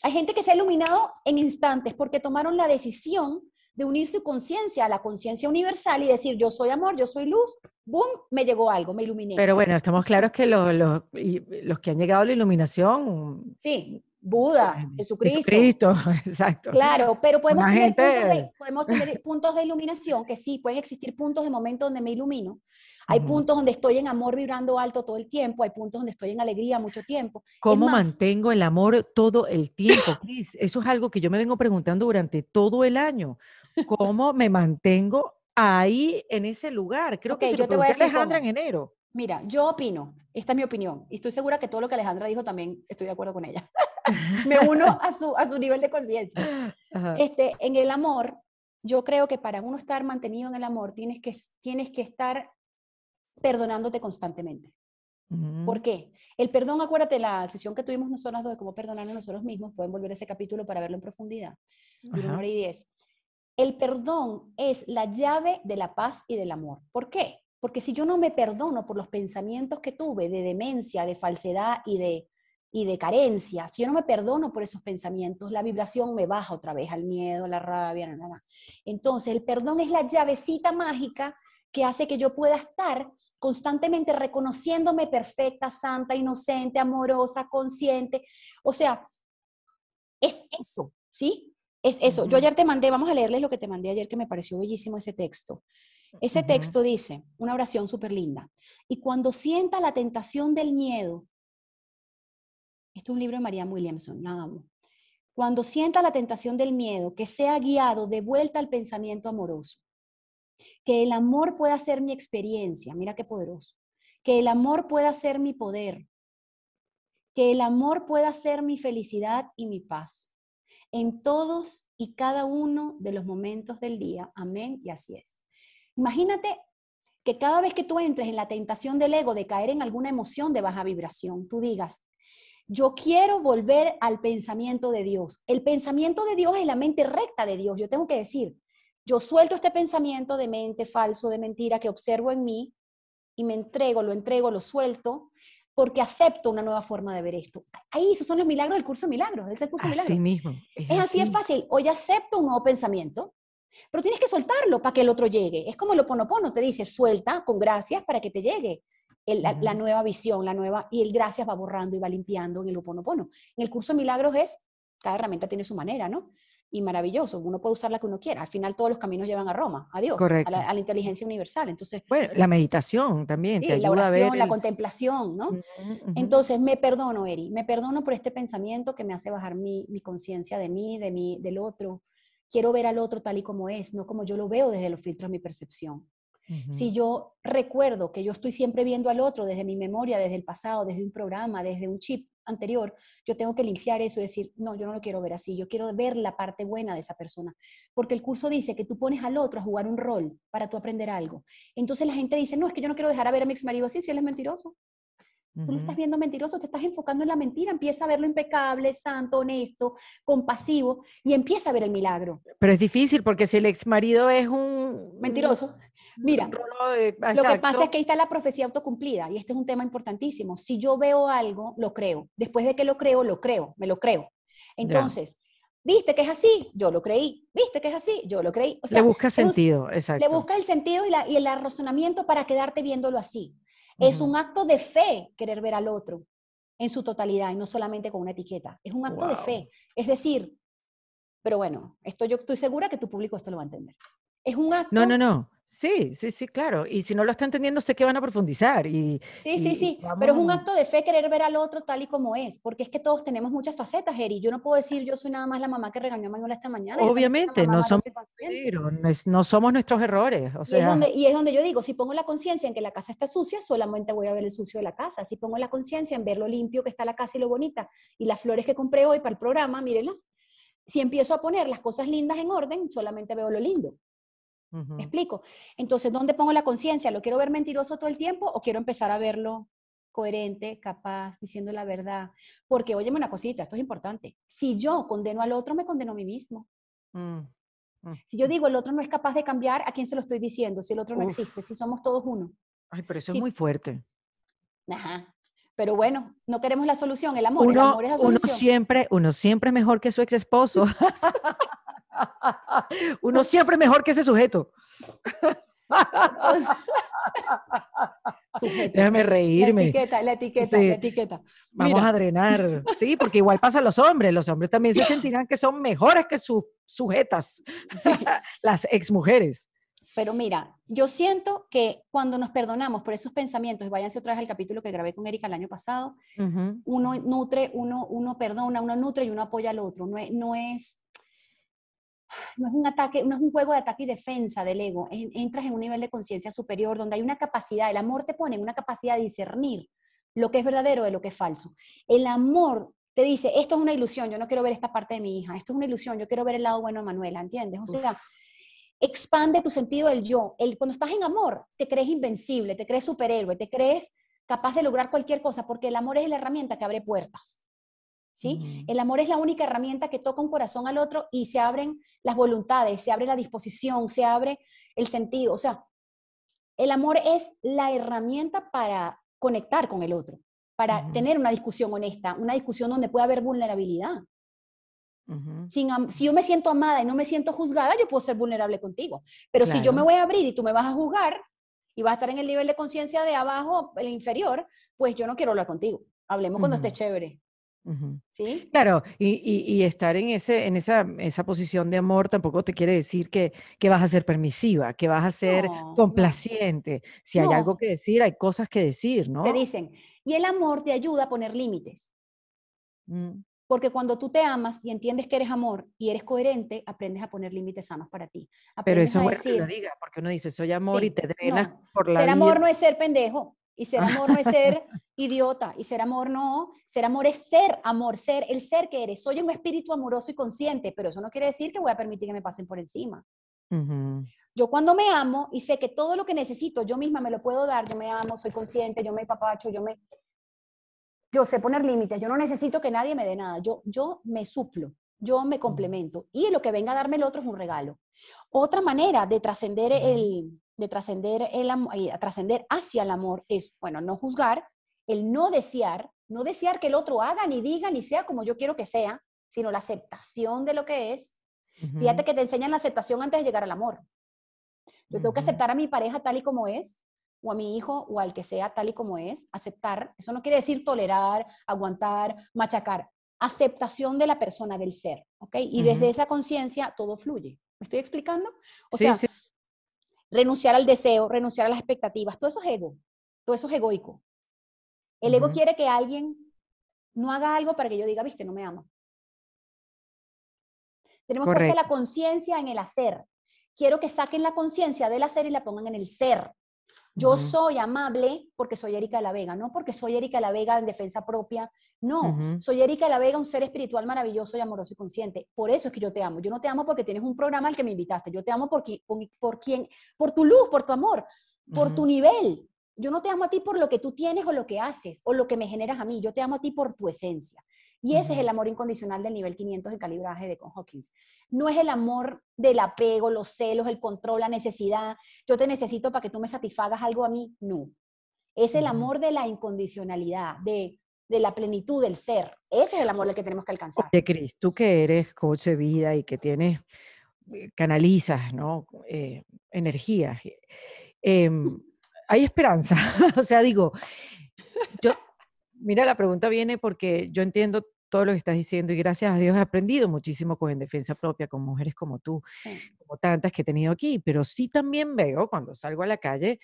Hay gente que se ha iluminado en instantes porque tomaron la decisión de unir su conciencia a la conciencia universal y decir, yo soy amor, yo soy luz, boom, me llegó algo, me iluminé. Pero bueno, estamos
claros que los, los que han llegado a la iluminación
sí. Buda, Jesucristo. Jesucristo,
exacto. Claro,
pero podemos tener, puntos de, podemos tener puntos de iluminación, que sí, pueden existir puntos de momento donde me ilumino. Hay puntos donde estoy en amor vibrando alto todo el tiempo, hay puntos donde estoy en alegría mucho tiempo. ¿Cómo
mantengo el amor todo el tiempo, Cris? Eso es algo que yo me vengo preguntando durante todo el año. ¿Cómo me mantengo ahí en
ese lugar?
Creo que se yo te Alejandra
en enero. Mira, yo opino, esta es mi opinión, y estoy segura que todo lo que Alejandra dijo también estoy de acuerdo con ella me uno a su, a su nivel de conciencia. Este, en el amor, yo creo que para uno estar mantenido en el amor, tienes que, tienes que estar perdonándote constantemente. ¿Por qué? El perdón, acuérdate, la sesión que tuvimos nosotros dos de cómo perdonarnos nosotros mismos, pueden volver a ese capítulo para verlo en profundidad, y El perdón es la llave de la paz y del amor. ¿Por qué? Porque si yo no me perdono por los pensamientos que tuve de demencia, de falsedad y de y de carencia, si yo no me perdono por esos pensamientos, la vibración me baja otra vez al miedo, la rabia, nada. más. Entonces, el perdón es la llavecita mágica que hace que yo pueda estar constantemente reconociéndome perfecta, santa, inocente, amorosa, consciente. O sea, es eso, ¿sí? Es eso. Yo ayer te mandé, vamos a leerles lo que te mandé ayer, que me pareció bellísimo ese texto. Ese texto dice, una oración súper linda, y cuando sienta la tentación del miedo este es un libro de María Williamson, la amo. Cuando sienta la tentación del miedo, que sea guiado de vuelta al pensamiento amoroso. Que el amor pueda ser mi experiencia, mira qué poderoso. Que el amor pueda ser mi poder. Que el amor pueda ser mi felicidad y mi paz. En todos y cada uno de los momentos del día. Amén y así es. Imagínate que cada vez que tú entres en la tentación del ego de caer en alguna emoción de baja vibración, tú digas, yo quiero volver al pensamiento de Dios. El pensamiento de Dios es la mente recta de Dios. Yo tengo que decir, yo suelto este pensamiento de mente falso, de mentira que observo en mí y me entrego, lo entrego, lo suelto, porque acepto una nueva forma de ver esto. Ahí, esos son los milagros del curso de milagros, del curso milagros. Así mismo. Es, así, es fácil. Hoy acepto un nuevo pensamiento, pero tienes que soltarlo para que el otro llegue. Es como el Ho oponopono, te dice, suelta con gracias para que te llegue la, nueva visión, la nueva, y el gracias va borrando y va limpiando en el oponopono. En el curso de milagros es, cada herramienta tiene su manera, ¿no? Y maravilloso, uno puede usar la que uno quiera. Al final todos los caminos llevan a Roma, a Dios, A, la, inteligencia universal. Entonces, bueno, eh, la
meditación también. la oración, la
contemplación, ¿no? Entonces, me perdono, Eri, me perdono por este pensamiento que me hace bajar mi, mi conciencia de mí, de mí, del otro. Quiero ver al otro tal y como es, no como yo lo veo desde los filtros de mi percepción. Si yo recuerdo que yo estoy siempre viendo al otro desde mi memoria, desde el pasado, desde un programa, desde un chip anterior, yo tengo que limpiar eso y decir, no, yo no lo quiero ver así, yo quiero ver la parte buena de esa persona. Porque el curso dice que tú pones al otro a jugar un rol para tú aprender algo. Entonces la gente dice, no, es que yo no quiero dejar a ver a mi ex marido así, si él es mentiroso. Tú lo estás viendo mentiroso, te estás enfocando en la mentira, empieza a verlo impecable, santo, honesto, compasivo y empieza a ver el milagro.
Pero es difícil porque si el ex marido es un mentiroso,
Mira, lo que pasa es que ahí está la profecía autocumplida y este es un tema importantísimo. Si yo veo algo, lo creo. Después de que lo creo, lo creo, me lo creo. Entonces, viste que es así, yo lo creí. Viste que es así, yo lo creí. le busca sentido, exacto. Le busca el sentido y, el razonamiento para quedarte viéndolo así. Es un acto de fe querer ver al otro en su totalidad y no solamente con una etiqueta. Es un acto de fe. Es decir, pero bueno, esto yo estoy segura que tu público esto lo va a entender. Es un acto.
No, no, no. Sí, sí, sí, claro. Y si no lo está entendiendo, sé que van a profundizar. Y, sí, sí, sí, pero es un acto
de fe querer ver al otro tal y como es, porque es que todos tenemos muchas facetas, Eri. Yo no puedo decir yo soy nada más la mamá que regañó a Manuela esta mañana. Obviamente, no somos,
no, somos nuestros errores. y, es donde,
y es donde yo digo, si pongo la conciencia en que la casa está sucia, solamente voy a ver el sucio de la casa. Si pongo la conciencia en ver lo limpio que está la casa y lo bonita, y las flores que compré hoy para el programa, mírenlas, si empiezo a poner las cosas lindas en orden, solamente veo lo lindo. ¿Me explico? Entonces, ¿dónde pongo la conciencia? ¿Lo quiero ver mentiroso todo el tiempo o quiero empezar a verlo coherente, capaz, diciendo la verdad? Porque, óyeme una cosita, esto es importante. Si yo condeno al otro, me condeno a mí mismo. Mm, mm, si yo mm. digo el otro no es capaz de cambiar, ¿a quién se lo estoy diciendo? Si el otro no existe, si somos todos uno.
Ay, pero eso es muy fuerte.
Ajá. Pero bueno, no queremos la solución, el amor. es la solución. Uno
siempre, uno siempre es mejor que su ex esposo. Uno siempre mejor que ese sujeto.
Déjame reírme. La etiqueta, la etiqueta, Vamos a
drenar, sí, porque igual pasa a los hombres. Los hombres también se sentirán que son mejores que sus sujetas, las exmujeres.
Pero mira, yo siento que cuando nos perdonamos por esos pensamientos, váyanse otra vez al capítulo que grabé con Erika el año pasado, uno nutre, uno, uno perdona, uno nutre y uno apoya al otro. No es, no es no es un ataque, no es un juego de ataque y defensa del ego, entras en un nivel de conciencia superior donde hay una capacidad, el amor te pone en una capacidad de discernir lo que es verdadero de lo que es falso. El amor te dice, esto es una ilusión, yo no quiero ver esta parte de mi hija, esto es una ilusión, yo quiero ver el lado bueno de Manuela, ¿entiendes? O expande tu sentido del yo. El, cuando estás en amor, te crees invencible, te crees superhéroe, te crees capaz de lograr cualquier cosa, porque el amor es la herramienta que abre puertas. ¿sí? El amor es la única herramienta que toca un corazón al otro y se abren las voluntades, se abre la disposición, se abre el sentido. O sea, el amor es la herramienta para conectar con el otro, para tener una discusión honesta, una discusión donde pueda haber vulnerabilidad. si yo me siento amada y no me siento juzgada, yo puedo ser vulnerable contigo. Pero si yo me voy a abrir y tú me vas a juzgar y vas a estar en el nivel de conciencia de abajo, el inferior, pues yo no quiero hablar contigo. Hablemos cuando esté chévere. ¿Sí?
Claro, y, estar en, ese, en esa, esa, posición de amor tampoco te quiere decir que, que, vas a ser permisiva, que vas a ser complaciente. Si hay algo que decir, hay cosas que decir, ¿no? Se dicen.
Y el amor te ayuda a poner límites. Mm. Porque cuando tú te amas y entiendes que eres amor y eres coherente, aprendes a poner límites sanos para ti. Pero eso es que lo diga,
porque uno dice soy amor y te drenas por la Ser amor no es
ser pendejo. Y ser amor no es ser idiota. Y ser amor no. Ser amor es ser amor, ser el ser que eres. Soy un espíritu amoroso y consciente, pero eso no quiere decir que voy a permitir que me pasen por encima. Yo cuando me amo y sé que todo lo que necesito yo misma me lo puedo dar, yo me amo, soy consciente, yo me papacho, yo me... Yo sé poner límites, yo no necesito que nadie me dé nada, yo, yo me suplo, yo me complemento y lo que venga a darme el otro es un regalo. Otra manera de trascender el, de trascender, el, eh, trascender hacia el amor es, bueno, no juzgar, el no desear, no desear que el otro haga, ni diga, ni sea como yo quiero que sea, sino la aceptación de lo que es. Fíjate que te enseñan la aceptación antes de llegar al amor. Yo tengo que aceptar a mi pareja tal y como es, o a mi hijo, o al que sea tal y como es. Aceptar, eso no quiere decir tolerar, aguantar, machacar. Aceptación de la persona, del ser, ¿ok? Y desde esa conciencia todo fluye. ¿Me estoy explicando? O sea, renunciar al deseo, renunciar a las expectativas, todo eso es ego, todo eso es egoico. El ego quiere que alguien no haga algo para que yo diga, viste, no me ama. Tenemos que poner la conciencia en el hacer. Quiero que saquen la conciencia del hacer y la pongan en el ser. Yo soy amable porque soy Erika la Vega, no porque soy Erika la Vega en defensa propia. No, soy Erika la Vega, un ser espiritual maravilloso y amoroso y consciente. Por eso es que yo te amo. Yo no te amo porque tienes un programa al que me invitaste. Yo te amo por, por, por tu luz, por tu amor, por tu nivel. Yo no te amo a ti por lo que tú tienes o lo que haces o lo que me generas a mí. Yo te amo a ti por tu esencia. Y ese es el amor incondicional del nivel 500 de calibraje de Con Hawkins. No es el amor del apego, los celos, el control, la necesidad. Yo te necesito para que tú me satisfagas algo a mí. No. Es el amor de la incondicionalidad, de, la plenitud del ser. Ese es el amor el que tenemos que alcanzar. De Cris,
tú que eres coach de vida y que tienes, eh, canalizas, ¿no? Energía. Eh, energías. Eh, em, hay esperanza. o sea, digo, mira, la pregunta viene porque yo entiendo todo lo que estás diciendo y gracias a Dios he aprendido muchísimo con En Defensa Propia, con mujeres como tú, como tantas que he tenido aquí, pero sí también veo cuando salgo a la calle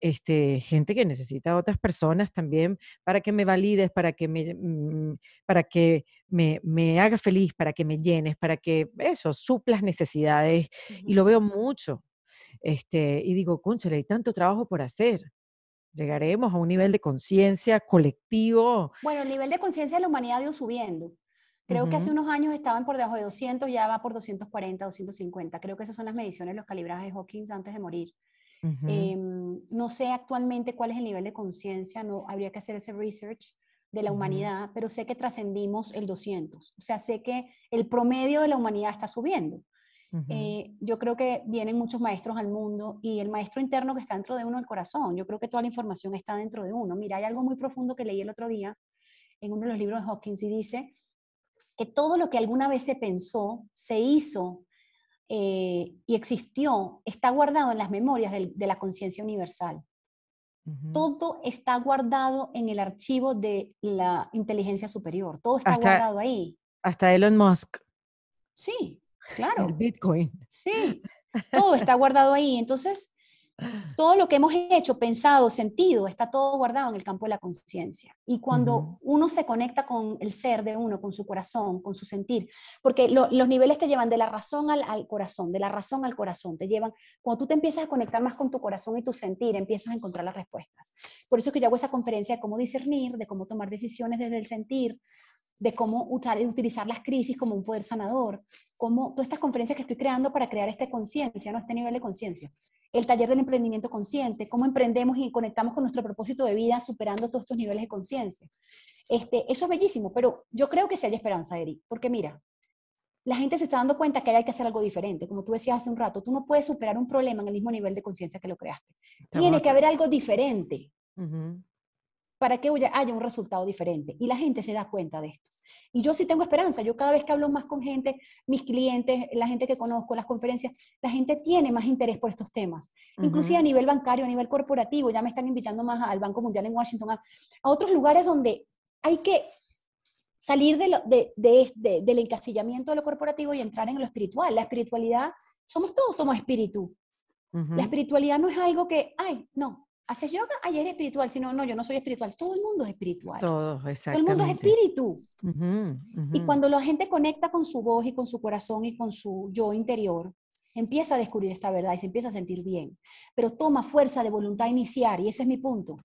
este, gente que necesita a otras personas también para que me valides, para que me, mm, para que me, haga feliz, para que me llenes, para que eso, suplas necesidades y lo veo mucho. Este, y digo, cónchale, hay tanto trabajo por hacer Llegaremos a un nivel de conciencia colectivo.
Bueno, el nivel de conciencia de la humanidad ha ido subiendo. Creo que hace unos años estaban por debajo de 200, ya va por 240, 250. Creo que esas son las mediciones, los calibrajes de Hawkins antes de morir. Em, no sé actualmente cuál es el nivel de conciencia, no habría que hacer ese research de la humanidad, pero sé que trascendimos el 200. O sea, sé que el promedio de la humanidad está subiendo. Eh, yo creo que vienen muchos maestros al mundo y el maestro interno que está dentro de uno, el corazón, yo creo que toda la información está dentro de uno. Mira, hay algo muy profundo que leí el otro día en uno de los libros de Hawkins y dice que todo lo que alguna vez se pensó, se hizo eh, y existió, está guardado en las memorias de la conciencia universal. Todo está guardado en el archivo de la inteligencia superior, todo está guardado ahí.
Hasta Elon Musk.
Sí, Claro. Bitcoin. Sí, todo está guardado ahí. Entonces, todo lo que hemos hecho, pensado, sentido, está todo guardado en el campo de la conciencia. Y cuando uno se conecta con el ser de uno, con su corazón, con su sentir, porque los niveles te llevan de la razón al, al, corazón, de la razón al corazón, te llevan, cuando tú te empiezas a conectar más con tu corazón y tu sentir, empiezas a encontrar las respuestas. Por eso es que yo hago esa conferencia de cómo discernir, de cómo tomar decisiones desde el sentir, de cómo usar, y utilizar las crisis como un poder sanador, como todas estas conferencias que estoy creando para crear esta conciencia, ¿no? este nivel de conciencia. El taller del emprendimiento consciente, cómo emprendemos y conectamos con nuestro propósito de vida superando todos estos niveles de conciencia. Este, eso es bellísimo, pero yo creo que sí hay esperanza, Eric, porque mira, la gente se está dando cuenta que hay que hacer algo diferente. Como tú decías hace un rato, tú no puedes superar un problema en el mismo nivel de conciencia que lo creaste. Tiene que haber algo diferente para que haya un resultado diferente. Y la gente se da cuenta de esto. Y yo sí tengo esperanza. Yo cada vez que hablo más con gente, mis clientes, la gente que conozco, las conferencias, la gente tiene más interés por estos temas. Inclusive a nivel bancario, a nivel corporativo, ya me están invitando más al Banco Mundial en Washington, a, otros lugares donde hay que salir de del encasillamiento de lo corporativo y entrar en lo espiritual. La espiritualidad, somos todos, somos espíritu. La espiritualidad no es algo que, ay, no, ¿Haces yoga? Ay, ah, es espiritual. Si no, no, yo no soy espiritual. Todo el mundo es espiritual.
Todo, Todo el mundo es
espíritu. Y cuando la gente conecta con su voz y con su corazón y con su yo interior, empieza a descubrir esta verdad y se empieza a sentir bien. Pero toma fuerza de voluntad iniciar, y ese es mi punto.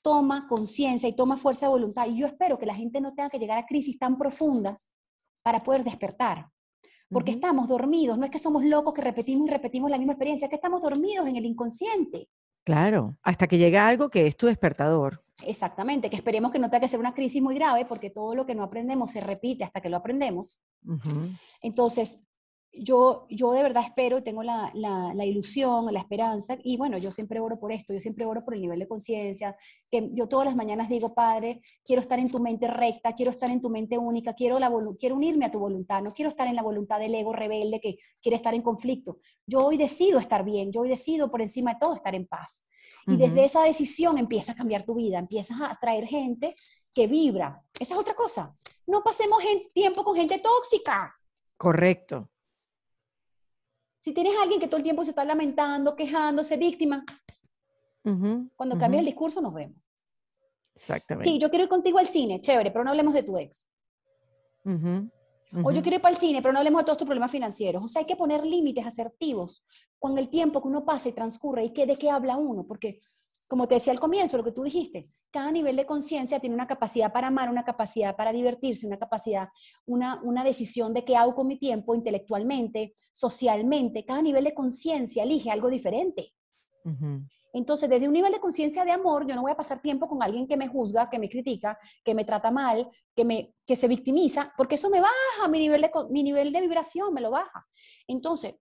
Toma conciencia y toma fuerza de voluntad. Y yo espero que la gente no tenga que llegar a crisis tan profundas para poder despertar. Porque estamos dormidos, no es que somos locos que repetimos y repetimos la misma experiencia, es que estamos dormidos en el inconsciente.
Claro, hasta que llega algo que es tu despertador.
Exactamente, que esperemos que no tenga que ser una crisis muy grave porque todo lo que no aprendemos se repite hasta que lo aprendemos. Entonces, yo, yo de verdad espero, y tengo la, ilusión, la esperanza, y bueno, yo siempre oro por esto, yo siempre oro por el nivel de conciencia, que yo todas las mañanas digo, Padre, quiero estar en tu mente recta, quiero estar en tu mente única, quiero, quiero unirme a tu voluntad, no quiero estar en la voluntad del ego rebelde que quiere estar en conflicto. Yo hoy decido estar bien, yo hoy decido por encima de todo estar en paz. Y desde esa decisión empieza a cambiar tu vida, empiezas a atraer gente que vibra. Esa es otra cosa. No pasemos tiempo con gente tóxica.
Correcto.
Si tienes a alguien que todo el tiempo se está lamentando, quejándose, víctima, cuando cambia el discurso nos vemos.
Exactamente. Sí, yo
quiero ir contigo al cine, chévere, pero no hablemos de tu ex. o yo quiero ir para el cine, pero no hablemos de todos tus problemas financieros. O sea, hay que poner límites asertivos con el tiempo que uno pasa y transcurre y que, de qué habla uno, porque como te decía al comienzo, lo que tú dijiste, cada nivel de conciencia tiene una capacidad para amar, una capacidad para divertirse, una capacidad, una, una decisión de qué hago con mi tiempo intelectualmente, socialmente. Cada nivel de conciencia elige algo diferente. Entonces, desde un nivel de conciencia de amor, yo no voy a pasar tiempo con alguien que me juzga, que me critica, que me trata mal, que, me, que se victimiza, porque eso me baja mi nivel, de, mi nivel de vibración, me lo baja. Entonces,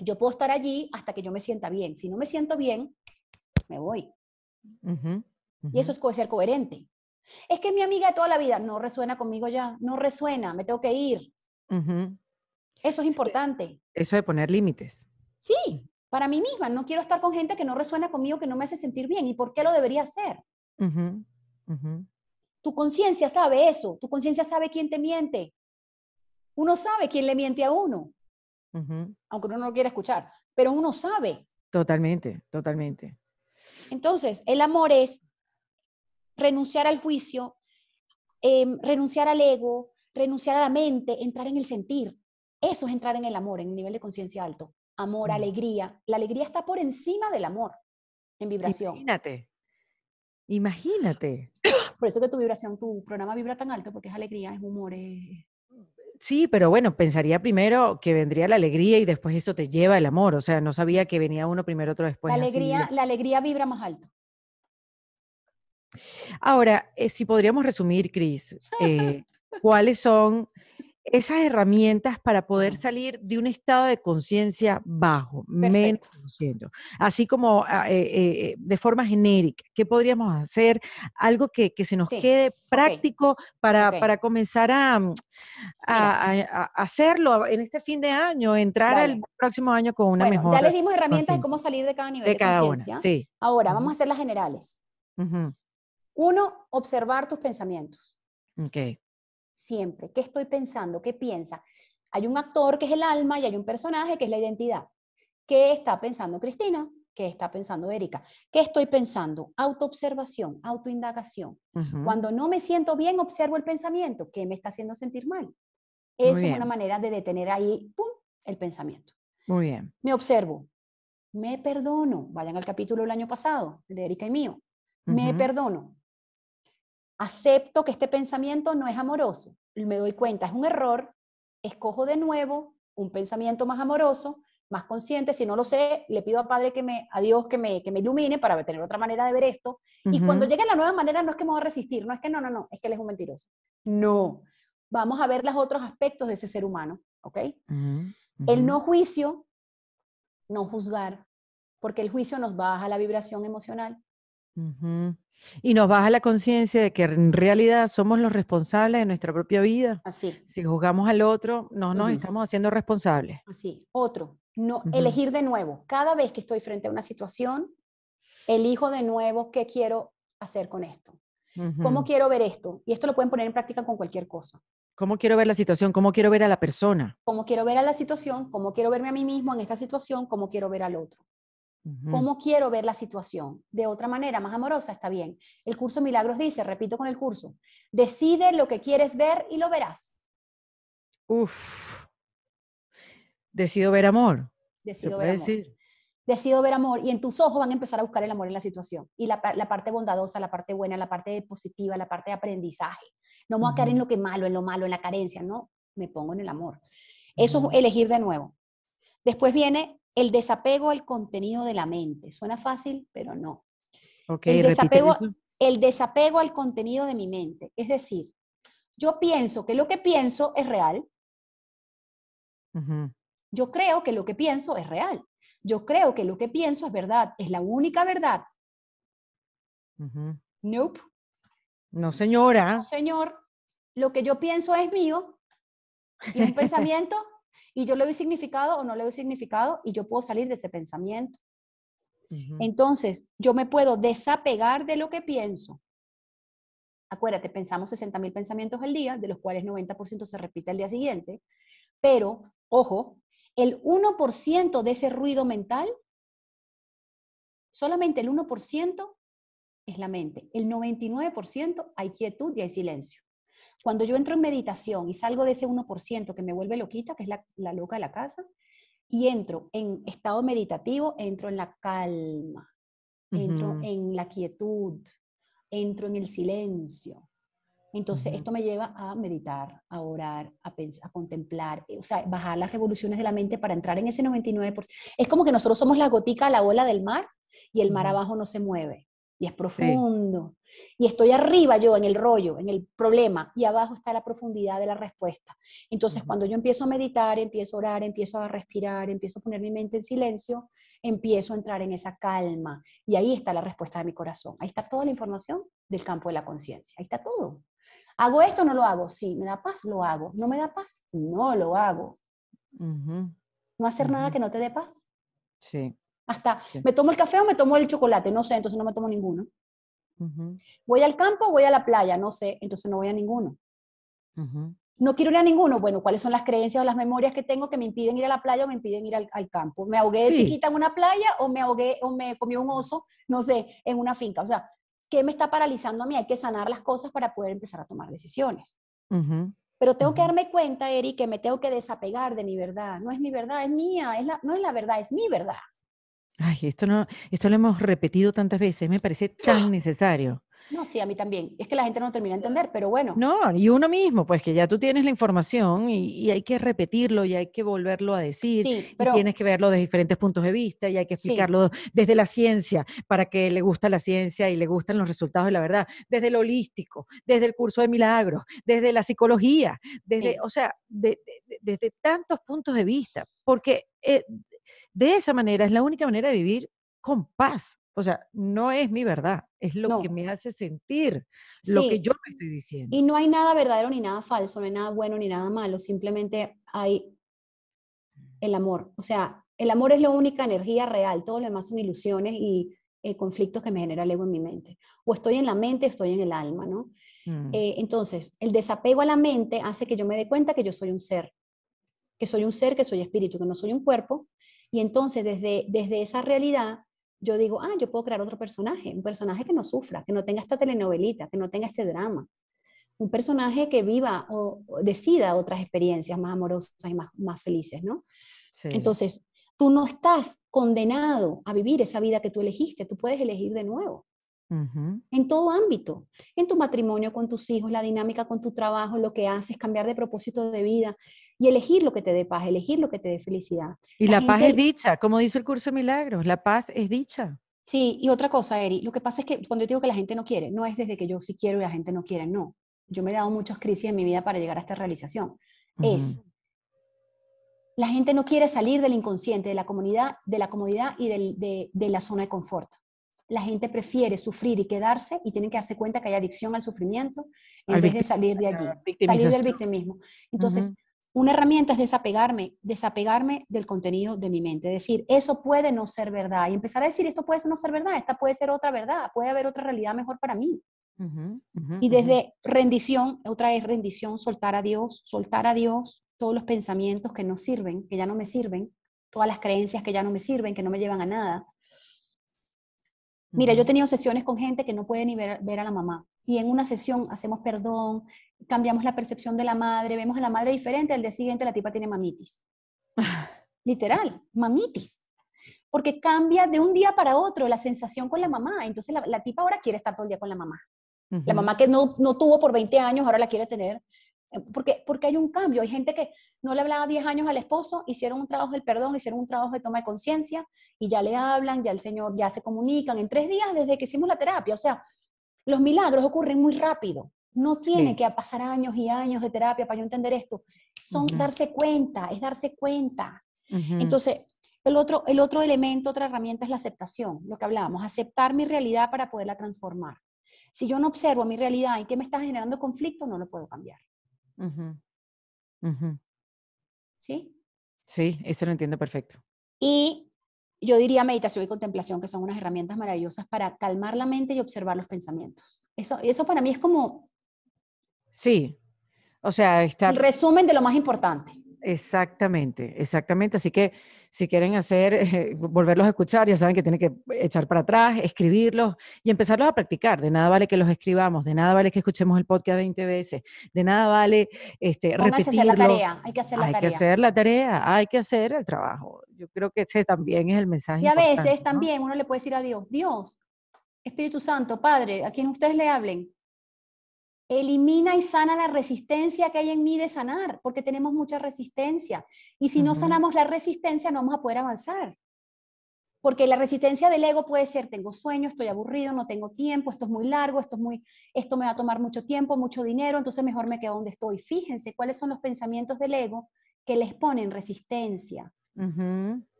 yo puedo estar allí hasta que yo me sienta bien. Si no me siento bien, me voy.
Y
eso es ser coherente. Es que mi amiga de toda la vida no resuena conmigo ya, no resuena, me tengo que ir. Eso es importante.
Eso
de poner límites.
Sí, para mí misma, no quiero estar con gente que no resuena conmigo, que no me hace sentir bien. ¿Y por qué lo debería hacer? Tu conciencia sabe eso, tu conciencia sabe quién te miente. Uno sabe quién le miente a uno,
aunque
uno no lo quiera escuchar, pero uno sabe.
Totalmente, totalmente.
Entonces, el amor es renunciar al juicio, em, renunciar al ego, renunciar a la mente, entrar en el sentir. Eso es entrar en el amor, en un nivel de conciencia alto. Amor, mm. alegría. La alegría está por encima del amor en vibración. Imagínate.
Imagínate.
Por eso que tu vibración, tu programa vibra tan alto, porque es alegría, es humor, es
Sí, pero bueno, pensaría primero que vendría la alegría y después eso te lleva el amor. O sea, no sabía que venía uno primero, otro después. La alegría,
la alegría vibra más alto.
Ahora, eh, si podríamos resumir, Cris, eh, ¿cuáles son esas herramientas para poder salir de un estado de conciencia bajo, Perfecto. así como ah, eh, eh, de forma genérica. ¿Qué podríamos hacer? Algo que, que se nos quede práctico Para, comenzar mm, eh, a, hacerlo en este fin de año, entrar al próximo año con una mejor. Ya les dimos herramientas de
cómo salir de cada nivel de, conciencia. Ahora, vamos a hacer las generales. Uno, observar tus pensamientos. Okay siempre. ¿Qué estoy pensando? ¿Qué piensa? Hay un actor que es el alma y hay un personaje que es la identidad. ¿Qué está pensando Cristina? ¿Qué está pensando Erika? ¿Qué estoy pensando? Autoobservación, autoindagación. Cuando no me siento bien, observo el pensamiento. ¿Qué me está haciendo sentir mal? es una manera de detener ahí el pensamiento. Muy bien. Me observo. Me perdono. Vayan al capítulo del año pasado, de Erika y mío. Me perdono acepto que este pensamiento no es amoroso, me doy cuenta, es un error, escojo de nuevo un pensamiento más amoroso, más consciente, si no lo sé, le pido a Padre que me, a Dios que me, que me ilumine para tener otra manera de ver esto, y cuando llegue la nueva manera no es que me voy a resistir, no es que no, no, no, es que él es un mentiroso. No, vamos a ver los otros aspectos de ese ser humano, ¿ok? El no juicio, no juzgar, porque el juicio nos baja la vibración emocional.
Y nos baja la conciencia de que en realidad somos los responsables de nuestra propia vida. Así. Si juzgamos al otro, no nos estamos haciendo responsables.
Así. Otro, no elegir de nuevo. Cada vez que estoy frente a una situación, elijo de nuevo qué quiero hacer con esto. ¿Cómo quiero ver esto? Y esto lo pueden poner en práctica con cualquier cosa.
¿Cómo quiero ver la situación? ¿Cómo quiero ver a la persona?
¿Cómo quiero ver a la situación? ¿Cómo quiero verme a mí mismo en esta situación? ¿Cómo quiero ver al otro? ¿Cómo quiero ver la situación? De otra manera, más amorosa, está bien. El curso Milagros dice, repito con el curso, decide lo que quieres ver y lo verás.
Uf. Decido ver amor.
Decido ver amor. Decido ver amor y en tus ojos van a empezar a buscar el amor en la situación. Y la, parte bondadosa, la parte buena, la parte positiva, la parte de aprendizaje. No me voy a caer en lo que malo, en lo malo, en la carencia, no. Me pongo en el amor. Eso es elegir de nuevo. Después viene el desapego al contenido de la mente. Suena fácil, pero no.
el, desapego,
el desapego al contenido de mi mente. Es decir, yo pienso que lo que pienso es real. Yo creo que lo que pienso es real. Yo creo que lo que pienso es verdad. Es la única verdad. Nope. No, señora. No, señor. Lo que yo pienso es mío. Y un pensamiento y yo le doy significado o no le doy significado y yo puedo salir de ese pensamiento. Entonces, yo me puedo desapegar de lo que pienso. Acuérdate, pensamos 60.000 pensamientos al día, de los cuales 90% se repite al día siguiente, pero, ojo, el 1% de ese ruido mental, solamente el 1% es la mente. El 99% hay quietud y hay silencio. Cuando yo entro en meditación y salgo de ese 1% que me vuelve loquita, que es la, la loca de la casa, y entro en estado meditativo, entro en la calma, entro en la quietud, entro en el silencio. Entonces, esto me lleva a meditar, a orar, a, pensar, a contemplar, eh, o sea, bajar las revoluciones de la mente para entrar en ese 99%. Es como que nosotros somos la gotica a la ola del mar y el mar abajo no se mueve y es profundo. Y estoy arriba yo en el rollo, en el problema, y abajo está la profundidad de la respuesta. Entonces, cuando yo empiezo a meditar, empiezo a orar, empiezo a respirar, empiezo a poner mi mente en silencio, empiezo a entrar en esa calma. Y ahí está la respuesta de mi corazón. Ahí está toda la información del campo de la conciencia. Ahí está todo. ¿Hago esto o no lo hago? Sí, me da paz, lo hago. ¿No me da paz? No lo hago. No hacer nada que no te dé paz. Sí. Hasta, ¿me tomo el café o me tomo el chocolate? No sé, entonces no me tomo ninguno. ¿Voy al campo o voy a la playa? No sé, entonces no voy a ninguno. No quiero ir a ninguno. Bueno, ¿cuáles son las creencias o las memorias que tengo que me impiden ir a la playa o me impiden ir al, campo? ¿Me ahogué de chiquita en una playa o me ahogué o me comió un oso, no sé, en una finca? O sea, ¿qué me está paralizando a mí? Hay que sanar las cosas para poder empezar a tomar decisiones. Pero tengo que darme cuenta, Eri, que me tengo que desapegar de mi verdad. No es mi verdad, es mía, no es la verdad, es mi verdad.
Ay, esto no, esto lo hemos repetido tantas veces, me parece tan ¡Ah! necesario.
No, sí, a mí también. Es que la gente no termina de entender, pero bueno.
No, y uno mismo, pues que ya tú tienes la información y, hay que repetirlo y hay que volverlo a decir. pero, tienes que verlo desde diferentes puntos de vista y hay que explicarlo desde la ciencia, para que le gusta la ciencia y le gustan los resultados de la verdad, desde lo holístico, desde el curso de milagros, desde la psicología, desde, o sea, desde tantos puntos de vista, porque eh, de esa manera es la única manera de vivir con paz. O sea, no es mi verdad, es lo que me hace sentir, lo que yo
me estoy diciendo.
Y
no hay nada verdadero ni nada falso, no hay nada bueno ni nada malo, simplemente hay el amor. O sea, el amor es la única energía real, todo lo demás son ilusiones y eh, conflictos que me genera el ego en mi mente. O estoy en la mente, estoy en el alma, ¿no? Mm. Eh, entonces, el desapego a la mente hace que yo me dé cuenta que yo soy un ser, que soy un ser, que soy espíritu, que no soy un cuerpo, y entonces desde, desde esa realidad yo digo, ah, yo puedo crear otro personaje, un personaje que no sufra, que no tenga esta telenovelita, que no tenga este drama, un personaje que viva o, decida otras experiencias más amorosas y más, más felices, ¿no? Entonces, tú no estás condenado a vivir esa vida que tú elegiste, tú puedes elegir de nuevo. En todo ámbito, en tu matrimonio con tus hijos, la dinámica con tu trabajo, lo que haces, cambiar de propósito de vida, y elegir lo que te dé paz, elegir lo que te dé felicidad. Y la, paz es
dicha, como dice el curso de milagros, la paz es dicha.
Sí, y otra cosa, Eri, lo que pasa es que cuando yo digo que la gente no quiere, no es desde que yo sí quiero y la gente no quiere, no. Yo me he dado muchas crisis en mi vida para llegar a esta realización. Es la gente no quiere salir del inconsciente, de la comunidad, de la comodidad y de, la zona de confort. La gente prefiere sufrir y quedarse y tienen que darse cuenta que hay adicción al sufrimiento en vez de salir de allí, salir del victimismo. Entonces, una herramienta es desapegarme, desapegarme del contenido de mi mente, decir, eso puede no ser verdad y empezar a decir, esto puede no ser verdad, esta puede ser otra verdad, puede haber otra realidad mejor para mí. y desde rendición, otra es rendición, soltar a Dios, soltar a Dios todos los pensamientos que no sirven, que ya no me sirven, todas las creencias que ya no me sirven, que no me llevan a nada, Mira, yo he tenido sesiones con gente que no puede ni ver, a la mamá. Y en una sesión hacemos perdón, cambiamos la percepción de la madre, vemos a la madre diferente, al día siguiente la tipa tiene mamitis. Literal, mamitis. Porque cambia de un día para otro la sensación con la mamá. Entonces la, tipa ahora quiere estar todo el día con la mamá. La mamá que no, no tuvo por 20 años, ahora la quiere tener eh, porque, porque hay un cambio, hay gente que no le hablaba 10 años al esposo, hicieron un trabajo del perdón, hicieron un trabajo de toma de conciencia y ya le hablan, ya el Señor, ya se comunican en tres días desde que hicimos la terapia. O sea, los milagros ocurren muy rápido. No tiene que pasar años y años de terapia para yo entender esto. Son darse cuenta, es darse cuenta. Entonces, el otro, el otro elemento, otra herramienta es la aceptación, lo que hablábamos, aceptar mi realidad para poderla transformar. Si yo no observo mi realidad y que me está generando conflicto, no lo puedo cambiar. ¿Sí?
Sí, eso lo entiendo perfecto.
Y yo diría meditación y contemplación, que son unas herramientas maravillosas para calmar la mente y observar los pensamientos. Eso, eso para mí es como...
Sí, o sea, está... El resumen de lo más importante. Exactamente, exactamente. Así que si quieren hacer, eh, volverlos a escuchar, ya saben que tienen que echar para atrás, escribirlos y empezarlos a practicar. De nada vale que los escribamos, de nada vale que escuchemos el podcast 20 veces, de nada vale este, repetirlo. la tarea, hay que hacer la tarea. Hay que hacer la tarea, hay que hacer el trabajo. Yo creo que ese también es el mensaje. Y a veces también
uno le puede decir a Dios, Dios, Espíritu Santo, Padre, a quien ustedes le hablen, Elimina y sana la resistencia que hay en mí de sanar, porque tenemos mucha resistencia. Y si no sanamos la resistencia, no vamos a poder avanzar. Porque la resistencia del ego puede ser, tengo sueño, estoy aburrido, no tengo tiempo, esto es muy largo, esto, es muy, esto me va a tomar mucho tiempo, mucho dinero, entonces mejor me quedo donde estoy. Fíjense cuáles son los pensamientos del ego que les ponen resistencia.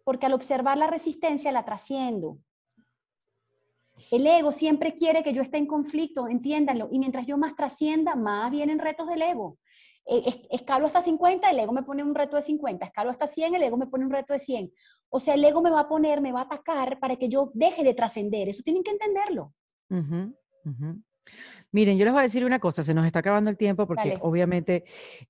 Porque al observar la resistencia la trasciendo. El ego siempre quiere que yo esté en conflicto, entiéndanlo. Y mientras yo más trascienda, más vienen retos del ego. E, escalo hasta 50, el ego me pone un reto de 50. Escalo hasta 100, el ego me pone un reto de 100. O sea, el ego me va a poner, me va a atacar para que yo deje de trascender. Eso tienen que entenderlo.
Miren, yo les voy a decir una cosa, se nos está acabando el tiempo porque obviamente,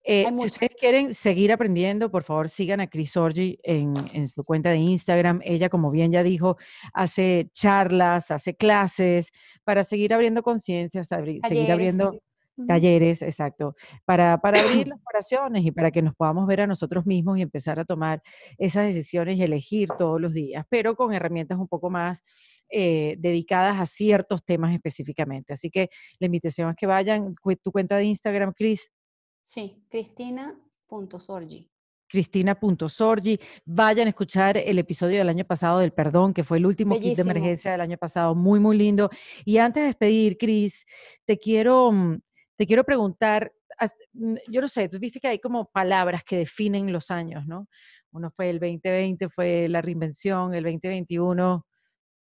eh, si ustedes quieren seguir aprendiendo, por favor sigan a Chris Orgi en, su cuenta de Instagram. Ella, como bien ya dijo, hace charlas, hace clases para seguir abriendo conciencias, seguir abriendo talleres, exacto, para, para abrir las oraciones y para que nos podamos ver a nosotros mismos y empezar a tomar esas decisiones y elegir todos los días, pero con herramientas un poco más eh, dedicadas a ciertos temas específicamente. Así que la invitación es que vayan, tu cuenta de Instagram, Cris.
Sí, cristina.sorgi
cristina.sorgi. Vayan a escuchar el episodio del año pasado del perdón, que fue el último kit de emergencia del año pasado, muy, muy lindo. Y antes de despedir, Cris, te quiero mm, te quiero preguntar, mm, yo no sé, tú viste que hay como palabras que definen los años, ¿no? Uno fue el 2020, fue la reinvención, el 2021,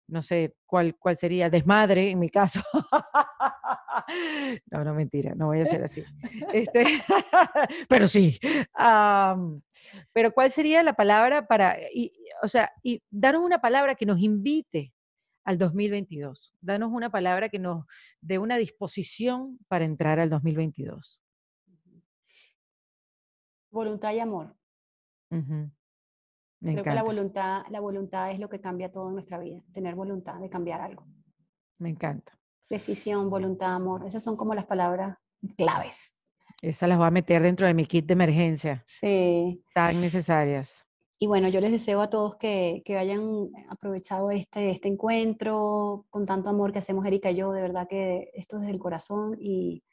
no sé cuál, cuál sería, desmadre en mi caso. no, no, mentira, no voy a ser así. Este, pero sí. pero ¿cuál sería la palabra para, o sea, y darnos una palabra que nos invite al 2022? Danos una palabra que nos dé una disposición para entrar al 2022.
Voluntad y amor. Creo que la voluntad, la voluntad es lo que cambia todo en nuestra vida, tener voluntad de cambiar algo.
Me encanta.
Decisión, voluntad, amor. Esas son como las palabras claves.
Esas las voy a meter dentro de mi kit de emergencia. Sí. Tan necesarias.
Y bueno, yo les deseo a todos que, hayan aprovechado este, este encuentro con tanto amor que hacemos Erika y yo, de verdad que esto es desde el corazón y,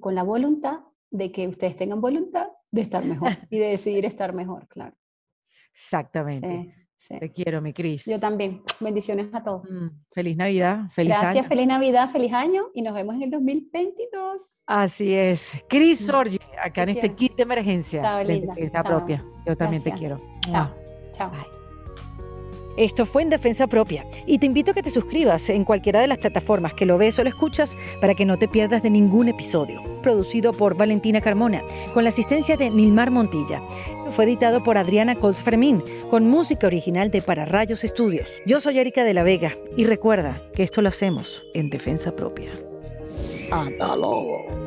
con la voluntad de que ustedes tengan voluntad de estar mejor y de decidir estar mejor, claro.
Exactamente. Te quiero, mi Cris. Yo
también. Bendiciones a todos. Mm,
feliz Navidad, feliz Gracias, feliz
Navidad, feliz año y nos vemos en el 2022.
Así es. Cris mm. Sorge, acá en este kit de emergencia. Chao, linda. propia. Yo también te quiero. Chao. Chao. Bye. Esto fue en defensa propia y te invito a que te suscribas en cualquiera de las plataformas que lo ves o lo escuchas para que no te pierdas de ningún episodio. Producido por Valentina Carmona, con la asistencia de Nilmar Montilla. Fue editado por Adriana Colts Fermín, con música original de Para Rayos Estudios. Yo soy Erika de la Vega y recuerda que esto lo hacemos en
defensa propia. Hasta luego.